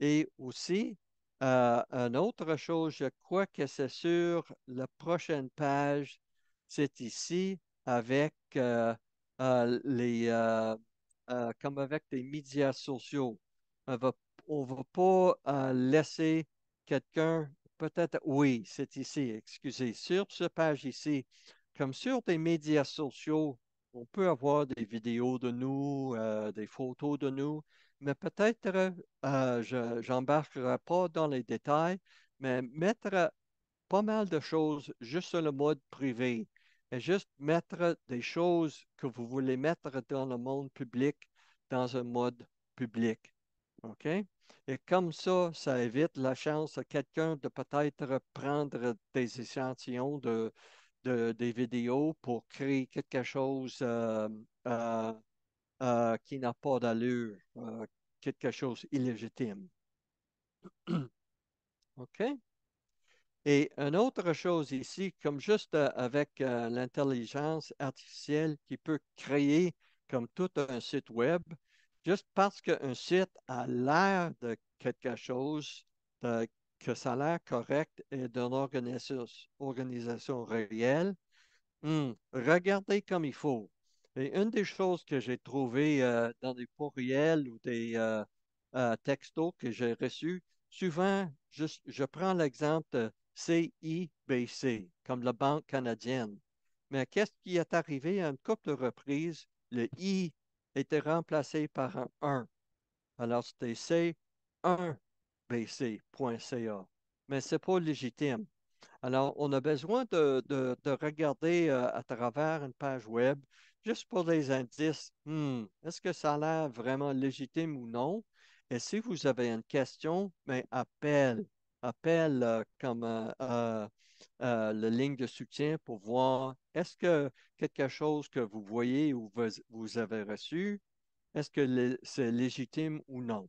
Et aussi, euh, une autre chose, je crois que c'est sur la prochaine page, c'est ici avec les comme avec les médias sociaux. On ne va pas laisser quelqu'un peut-être, oui, c'est ici, excusez, sur cette page ici, comme sur des médias sociaux, on peut avoir des vidéos de nous, euh, des photos de nous, mais peut-être, euh, je n'embarquerai pas dans les détails, mais mettre pas mal de choses juste sur le mode privé et juste mettre des choses que vous voulez mettre dans le monde public dans un mode public. OK? Et comme ça, ça évite la chance à quelqu'un de peut-être prendre des échantillons de, des vidéos pour créer quelque chose euh, euh, euh, qui n'a pas d'allure, quelque chose illégitime. OK? Et une autre chose ici, comme juste avec l'intelligence artificielle qui peut créer comme tout un site web, juste parce qu'un site a l'air de quelque chose, que ça a l'air correct et d'une organisation, réelle, hmm, regardez comme il faut. Et une des choses que j'ai trouvées euh, dans des courriels ou des euh, euh, textos que j'ai reçus, souvent, je, je prends l'exemple de CIBC, comme la Banque canadienne. Mais qu'est-ce qui est arrivé à une couple de reprises? Le I était remplacé par un 1. Alors c'était C1BC.ca. Mais ce n'est pas légitime. Alors, on a besoin de, regarder euh, à travers une page web juste pour des indices. Hmm, est-ce que ça a l'air vraiment légitime ou non? Et si vous avez une question, mais ben, Appelle euh, comme euh, la ligne de soutien pour voir est-ce que quelque chose que vous voyez ou vous avez reçu, est-ce que c'est légitime ou non?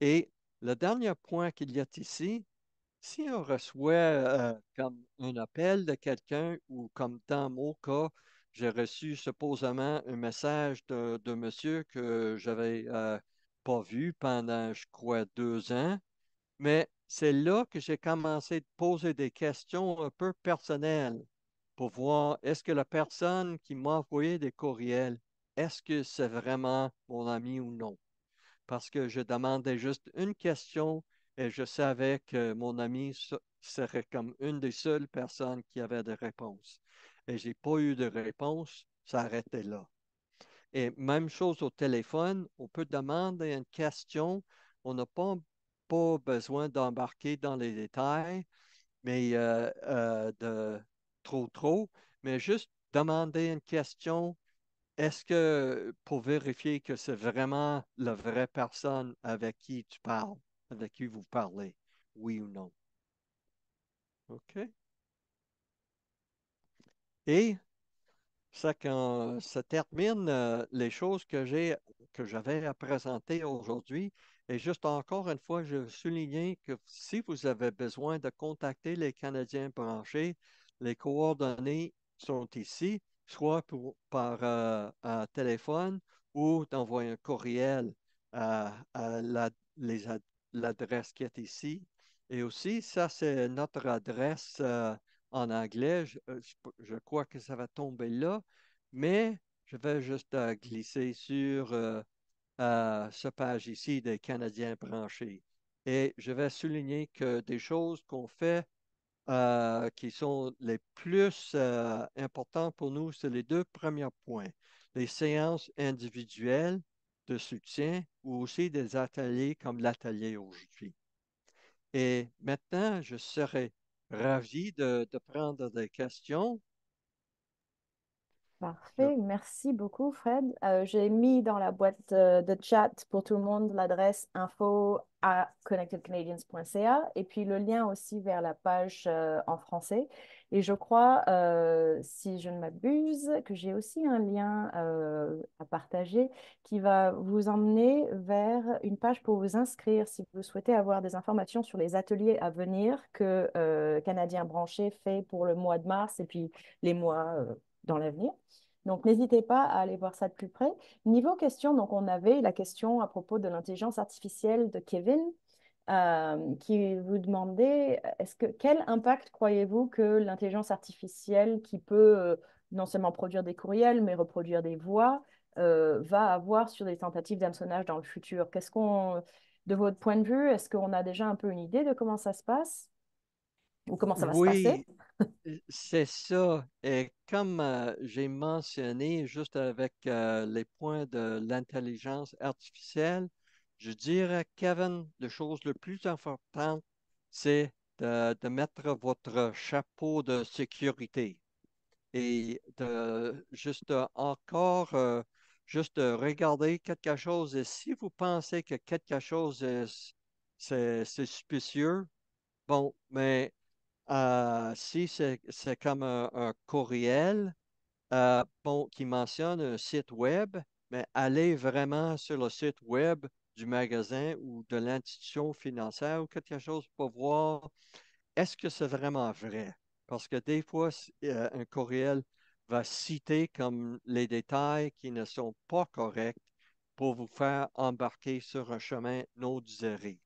Et le dernier point qu'il y a ici, si on reçoit euh, comme un appel de quelqu'un ou comme dans mon cas, j'ai reçu supposément un message de, monsieur que j'avais n'avais euh, pas vu pendant, je crois, deux ans, mais c'est là que j'ai commencé de poser des questions un peu personnelles pour voir est-ce que la personne qui m'a envoyé des courriels, est-ce que c'est vraiment mon ami ou non? Parce que je demandais juste une question et je savais que mon ami serait comme une des seules personnes qui avait des réponses. Et j'ai pas eu de réponse, ça arrêtait là. Et même chose au téléphone, on peut demander une question, on n'a pas pas besoin d'embarquer dans les détails, mais euh, euh, de trop, trop, mais juste demander une question. Est-ce que pour vérifier que c'est vraiment la vraie personne avec qui tu parles, avec qui vous parlez, oui ou non? OK. Et ça, quand ça termine euh, les choses que j'avais à présenter aujourd'hui, et juste encore une fois, je veux souligner que si vous avez besoin de contacter les Canadiens branchés, les coordonnées sont ici, soit par euh, téléphone ou d'envoyer un courriel à, l'adresse qui est ici. Et aussi, ça, c'est notre adresse euh, en anglais. Euh, je, crois que ça va tomber là, mais je vais juste glisser sur à cette page ici des Canadiens branchés. Et je vais souligner que des choses qu'on fait euh, qui sont les plus euh, importantes pour nous, c'est les deux premiers points. Les séances individuelles de soutien ou aussi des ateliers comme l'atelier aujourd'hui. Et maintenant, je serai ravi de prendre des questions
Parfait, merci beaucoup Fred. Euh, j'ai mis dans la boîte euh, de, chat pour tout le monde l'adresse info à connectedcanadians.ca et puis le lien aussi vers la page euh, en français. Et je crois, si je ne m'abuse, que j'ai aussi un lien à partager qui va vous emmener vers une page pour vous inscrire si vous souhaitez avoir des informations sur les ateliers à venir que Canadien Branché fait pour le mois de mars et puis les mois dans l'avenir. Donc, n'hésitez pas à aller voir ça de plus près. Niveau question, donc on avait la question à propos de l'intelligence artificielle de Kevin, euh, qui vous demandait est-ce que quel impact croyez-vous que l'intelligence artificielle, qui peut euh, non seulement produire des courriels, mais reproduire des voix, euh, va avoir sur des tentatives d'hameçonnage dans le futur Qu'est-ce qu'on, de votre point de vue, est-ce qu'on a déjà un peu une idée de comment ça se passe ou comment ça va oui, se passer?
c'est ça. Et comme euh, j'ai mentionné juste avec euh, les points de l'intelligence artificielle, je dirais, Kevin, la chose la plus importante, c'est de, mettre votre chapeau de sécurité et de juste encore euh, juste regarder quelque chose. Et si vous pensez que quelque chose est, c'est, suspicieux, bon, mais euh, si c'est comme un, courriel euh, qui mentionne un site web, mais allez vraiment sur le site web du magasin ou de l'institution financière ou quelque chose pour voir est-ce que c'est vraiment vrai. Parce que des fois, euh, un courriel va citer comme les détails qui ne sont pas corrects pour vous faire embarquer sur un chemin non désiré.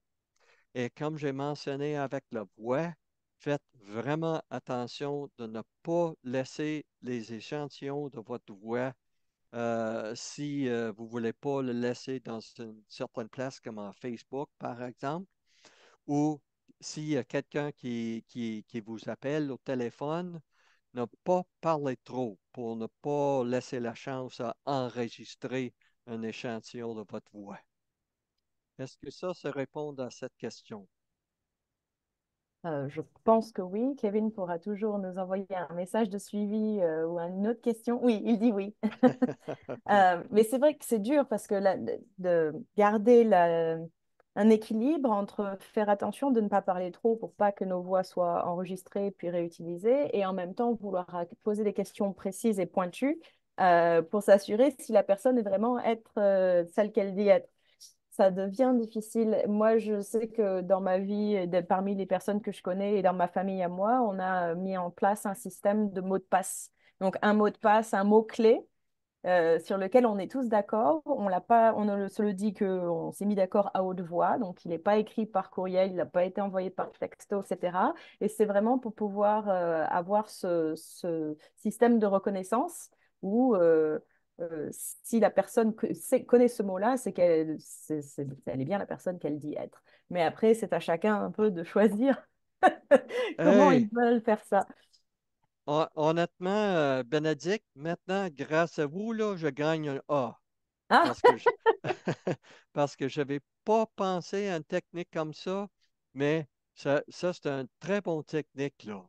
Et comme j'ai mentionné avec le voix faites vraiment attention de ne pas laisser les échantillons de votre voix euh, si euh, vous ne voulez pas le laisser dans une certaine place comme en Facebook, par exemple, ou s'il y a quelqu'un qui, qui, vous appelle au téléphone, ne pas parler trop pour ne pas laisser la chance à enregistrer un échantillon de votre voix. Est-ce que ça se répond à cette question?
Euh, je pense que oui. Kevin pourra toujours nous envoyer un message de suivi euh, ou une autre question. Oui, il dit oui. Euh, mais c'est vrai que c'est dur parce que de garder un équilibre entre faire attention de ne pas parler trop pour pas que nos voix soient enregistrées puis réutilisées et en même temps vouloir poser des questions précises et pointues pour s'assurer si la personne est vraiment être celle qu'elle dit être ça devient difficile. Moi, je sais que dans ma vie, parmi les personnes que je connais et dans ma famille à moi, on a euh, mis en place un système de mots de passe. Donc, un mot de passe, un mot-clé euh, sur lequel on est tous d'accord. On, l'a pas, on se le dit qu'on s'est mis d'accord à haute voix, donc il n'est pas écrit par courriel, il n'a pas été envoyé par texto, etc. Et c'est vraiment pour pouvoir euh, avoir ce, système de reconnaissance où euh, si la personne connaît ce mot-là, c'est qu'elle est, bien la personne qu'elle dit être. Mais après, c'est à chacun un peu de choisir comment ils veulent faire ça.
honnêtement, euh, Bénédicte, maintenant, grâce à vous, là, je gagne un A. Ah! Parce que je n'avais pas pensé à une technique comme ça, mais ça, c'est une très bon technique. Là.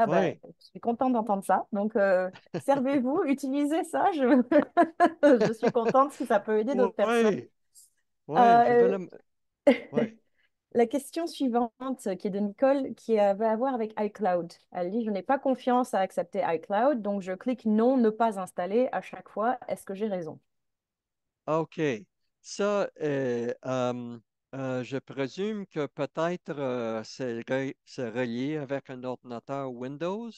Ah bah, je
suis contente d'entendre ça. Donc, euh, servez-vous, utilisez ça. Je... suis contente si ça peut aider d'autres personnes. Euh, euh, la... question suivante qui est de Nicole, qui avait à voir avec iCloud. Elle dit, je n'ai pas confiance à accepter iCloud, donc je clique non, ne pas installer à chaque fois. Est-ce que j'ai raison?
Ah, OK. Ça, euh, je présume que peut-être euh, c'est relié avec un ordinateur Windows.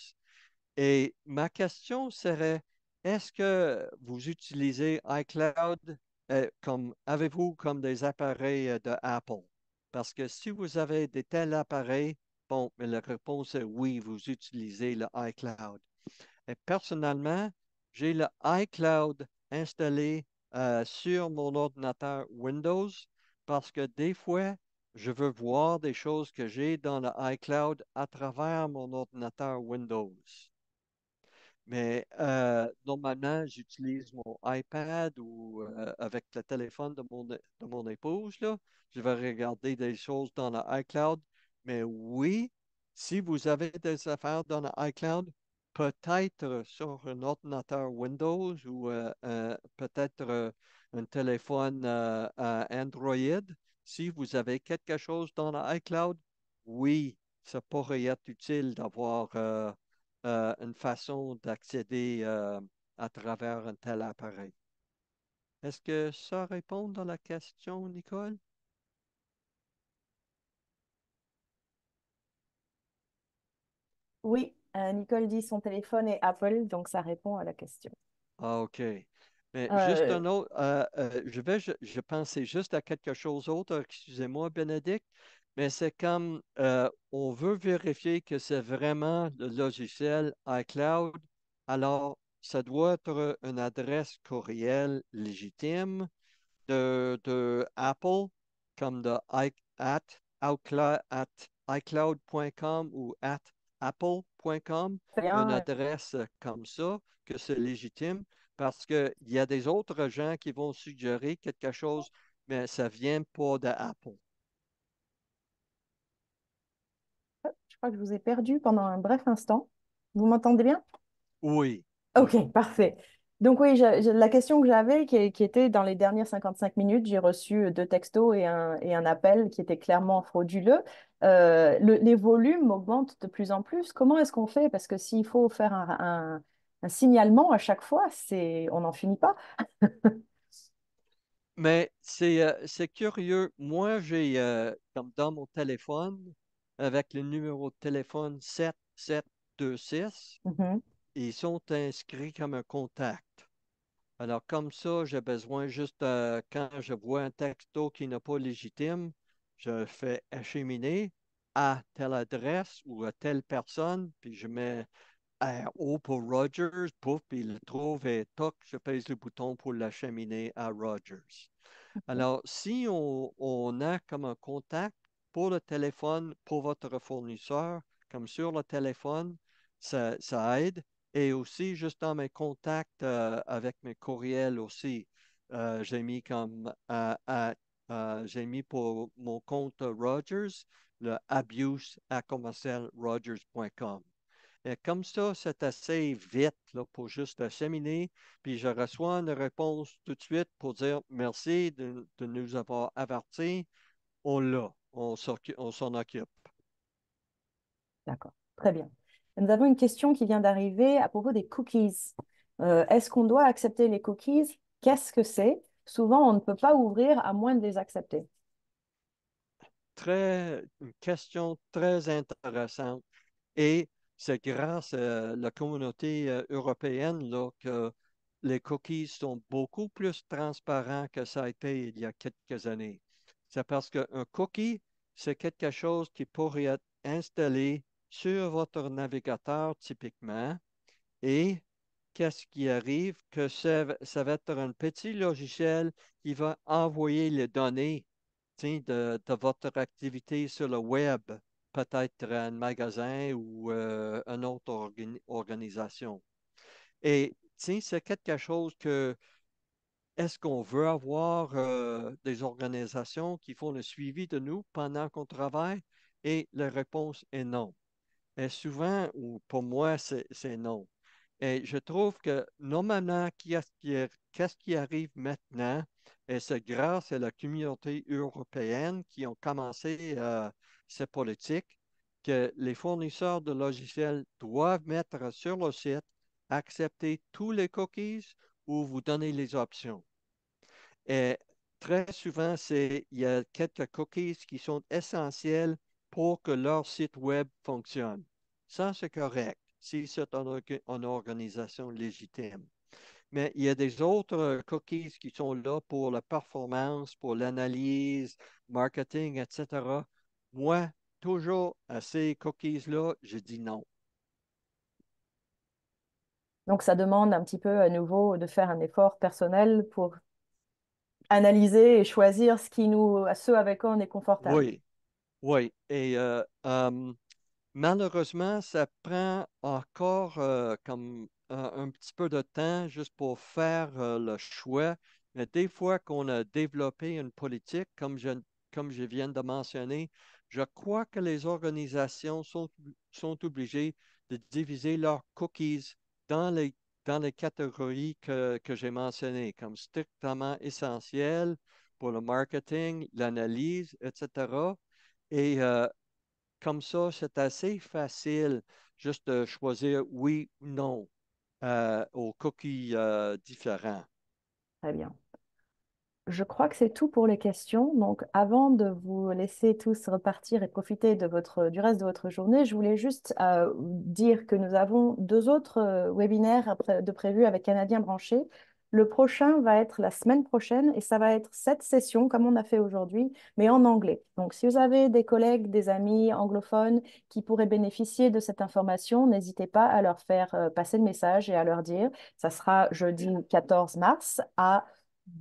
Et ma question serait, est-ce que vous utilisez iCloud euh, comme, avez-vous comme des appareils de Apple? Parce que si vous avez des tels appareils, bon, mais la réponse est oui, vous utilisez le iCloud. Et personnellement, j'ai le iCloud installé sur mon ordinateur Windows parce que des fois, je veux voir des choses que j'ai dans le iCloud à travers mon ordinateur Windows. Mais euh, normalement, j'utilise mon iPad ou euh, avec le téléphone de mon, de mon épouse. Je vais regarder des choses dans le iCloud. Mais oui, si vous avez des affaires dans le iCloud, peut-être euh, sur un ordinateur Windows ou euh, euh, peut-être un téléphone Android. Si vous avez quelque chose dans la iCloud, oui, ça pourrait être utile d'avoir une façon d'accéder à travers un tel appareil. Est-ce que ça répond à la question, Nicole?
Oui, euh, Nicole dit son téléphone est Apple, donc ça répond à la question.
Ah, OK. Mais juste euh, un autre, euh, je vais, je, pensais juste à quelque chose d'autre, excusez-moi, Bénédicte, mais c'est comme on veut vérifier que c'est vraiment le logiciel iCloud, alors ça doit être une adresse courriel légitime de, Apple, comme de iCloud.com ou at apple.com, une adresse comme ça, que c'est légitime, parce qu'il y a des autres gens qui vont suggérer quelque chose, mais ça ne vient pas d'Apple.
Je crois que je vous ai perdu pendant un bref instant. Vous m'entendez bien? Oui. OK, parfait. Donc oui, la question que j'avais, qui, était dans les dernières 55 minutes, j'ai reçu euh, deux textos et un, appel qui était clairement frauduleux. Euh, les volumes augmentent de plus en plus. Comment est-ce qu'on fait Parce que s'il faut faire un, signalement à chaque fois, c'est on n'en finit pas.
Mais euh, c'est curieux. Moi, j'ai, comme dans mon téléphone, avec le numéro de téléphone 7726, 2 6 ils sont inscrits comme un contact. Alors, comme ça, j'ai besoin juste euh, quand je vois un texto qui n'est pas légitime, je fais acheminer à telle adresse ou à telle personne, puis je mets euh, O pour Rogers, pouf, puis il le trouve et toc, je pèse le bouton pour l'acheminer à Rogers. Alors, si on, a comme un contact pour le téléphone, pour votre fournisseur, comme sur le téléphone, ça aide. Et aussi, juste dans mes contacts euh, avec mes courriels aussi, euh, j'ai mis comme euh, j'ai mis pour mon compte Rogers le abuse à commercial Et comme ça, c'est assez vite pour juste cheminer. Puis je reçois une réponse tout de suite pour dire merci de, de nous avoir avertis. On l'a, on s'en occupe.
D'accord, très bien nous avons une question qui vient d'arriver à propos des cookies. Euh, est-ce qu'on doit accepter les cookies Qu'est-ce que c'est Souvent, on ne peut pas ouvrir à moins de les accepter.
Très, une question très intéressante. Et c'est grâce à euh, la communauté euh, européenne que les cookies sont beaucoup plus transparents que ça a été il y a quelques années. C'est parce qu'un cookie, c'est quelque chose qui pourrait être installé sur votre navigateur typiquement et qu'est-ce qui arrive? Que ça, va être un petit logiciel qui va envoyer les données de, de, votre activité sur le web, peut-être un magasin ou euh, une autre organisation. Et c'est quelque chose que est-ce qu'on veut avoir euh, des organisations qui font le suivi de nous pendant qu'on travaille? Et la réponse est non. Et euh, souvent, ou pour moi, c'est non. Et euh, je trouve que normalement, qu'est-ce qui, arrive maintenant, et euh, c'est grâce à la communauté européenne qui ont commencé cette ces politiques, que les fournisseurs de logiciels doivent mettre sur le site accepter tous les cookies ou vous donner les options. Et très souvent, il y a quelques cookies qui sont essentiels pour que leur site web fonctionne. Ça, c'est correct si c'est une organisation légitime. Mais il y a des autres euh, cookies qui sont là pour la performance, pour l'analyse, marketing, etc. Moi, toujours à ces cookies-là, je dis non.
Donc, ça demande un petit peu à nouveau de faire un effort personnel pour analyser et choisir ce qui nous, ceux avec quoi on est confortable. Oui,
oui. Et euh, euh, Malheureusement, ça prend encore euh, comme euh, un, petit peu de temps juste pour faire euh, le choix. Mais des fois qu'on a développé une politique, comme je, comme je viens de mentionner, je crois que les organisations sont, sont obligées de diviser leurs cookies dans les, dans les catégories que, j'ai mentionnées, comme strictement essentielles pour le marketing, l'analyse, etc. Et comme ça, c'est assez facile juste de choisir oui ou non euh, aux cookies euh, différents.
Très bien. Je crois que c'est tout pour les questions. Donc, avant de vous laisser tous repartir et profiter de votre, du reste de votre journée, je voulais juste euh, dire que nous avons deux autres webinaires de prévus avec Canadiens branchés. Le prochain va être la semaine prochaine et ça va être cette session comme on a fait aujourd'hui, mais en anglais. Donc si vous avez des collègues, des amis anglophones qui pourraient bénéficier de cette information, n'hésitez pas à leur faire euh, passer le message et à leur dire. Ça sera jeudi 14 mars à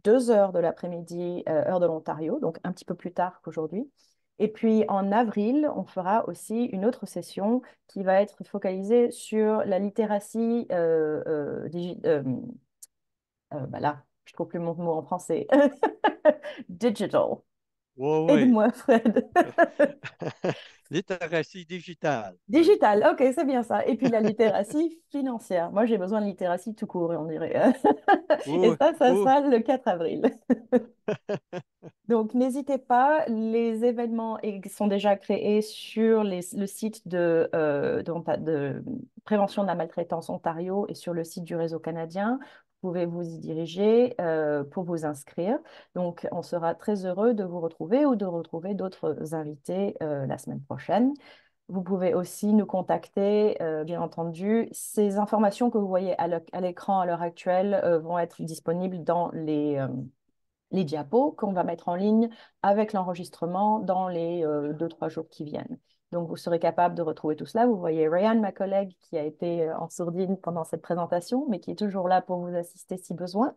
2 heures de l'après-midi, euh, heure de l'Ontario, donc un petit peu plus tard qu'aujourd'hui. Et puis en avril, on fera aussi une autre session qui va être focalisée sur la littératie euh, euh voilà, euh, bah là, je trouve plus mon mot en français. Digital. Aide-moi, Fred.
littératie digitale.
Digitale, ok, c'est bien ça. Et puis la littératie financière. Moi, j'ai besoin de littératie tout court, on dirait. Et ça, ça sera le 4 avril. Donc, n'hésitez pas. Les événements sont déjà créés sur le site euh, de, prévention de la maltraitance Ontario et sur le site du réseau canadien pouvez vous y diriger euh, pour vous inscrire. Donc, on sera très heureux de vous retrouver ou de retrouver d'autres invités euh, la semaine prochaine. Vous pouvez aussi nous contacter, euh, bien entendu. Ces informations que vous voyez à l'écran à l'heure actuelle vont être disponibles dans les, les diapos qu'on va mettre en ligne avec l'enregistrement dans les deux, trois jours qui viennent. Donc, vous serez capable de retrouver tout cela. Vous voyez Ryan, ma collègue, qui a été euh, en sourdine pendant cette présentation, mais qui est toujours là pour vous assister si besoin.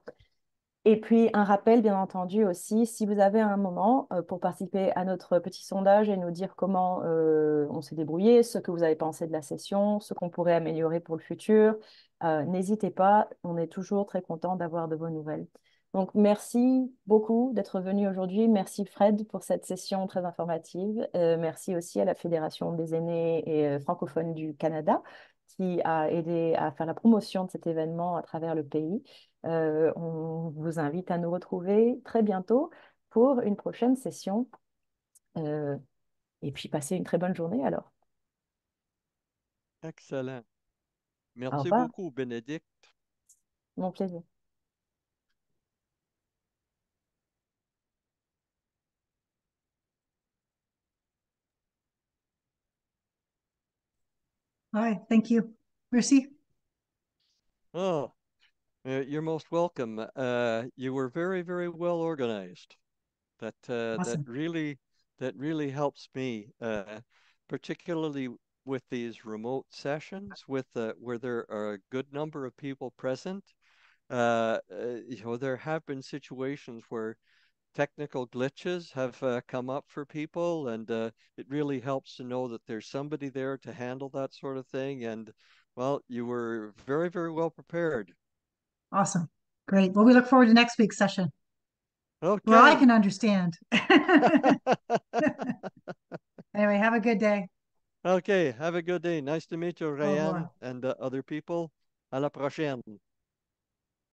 Et puis, un rappel, bien entendu, aussi, si vous avez un moment euh, pour participer à notre petit sondage et nous dire comment euh, on s'est débrouillé, ce que vous avez pensé de la session, ce qu'on pourrait améliorer pour le futur, n'hésitez pas, on est toujours très content d'avoir de vos nouvelles. Donc, merci beaucoup d'être venu aujourd'hui. Merci Fred pour cette session très informative. Euh, merci aussi à la Fédération des aînés et euh, francophones du Canada qui a aidé à faire la promotion de cet événement à travers le pays. Euh, on vous invite à nous retrouver très bientôt pour une prochaine session. et puis, passez une très bonne journée alors.
Excellent. Merci beaucoup, Bénédicte.
Mon plaisir. Hi, thank you. Merci.
Oh, you're most welcome. Uh, you were very, very well organized. That uh, awesome. that really that really helps me, uh, particularly with these remote sessions, with where there are a good number of people present. Uh, uh, you know, there have been situations where technical glitches have uh, come up for people, and uh, it really helps to know that there's somebody there to handle that sort of thing. And well, you were very, very well prepared.
Awesome. Great. Well, we look forward to next week's session.
Okay. Well, I can
understand. anyway, have a good day.
Okay. Have a good day. Nice to meet you, Rayan, oh, and uh, other people. À la prochaine.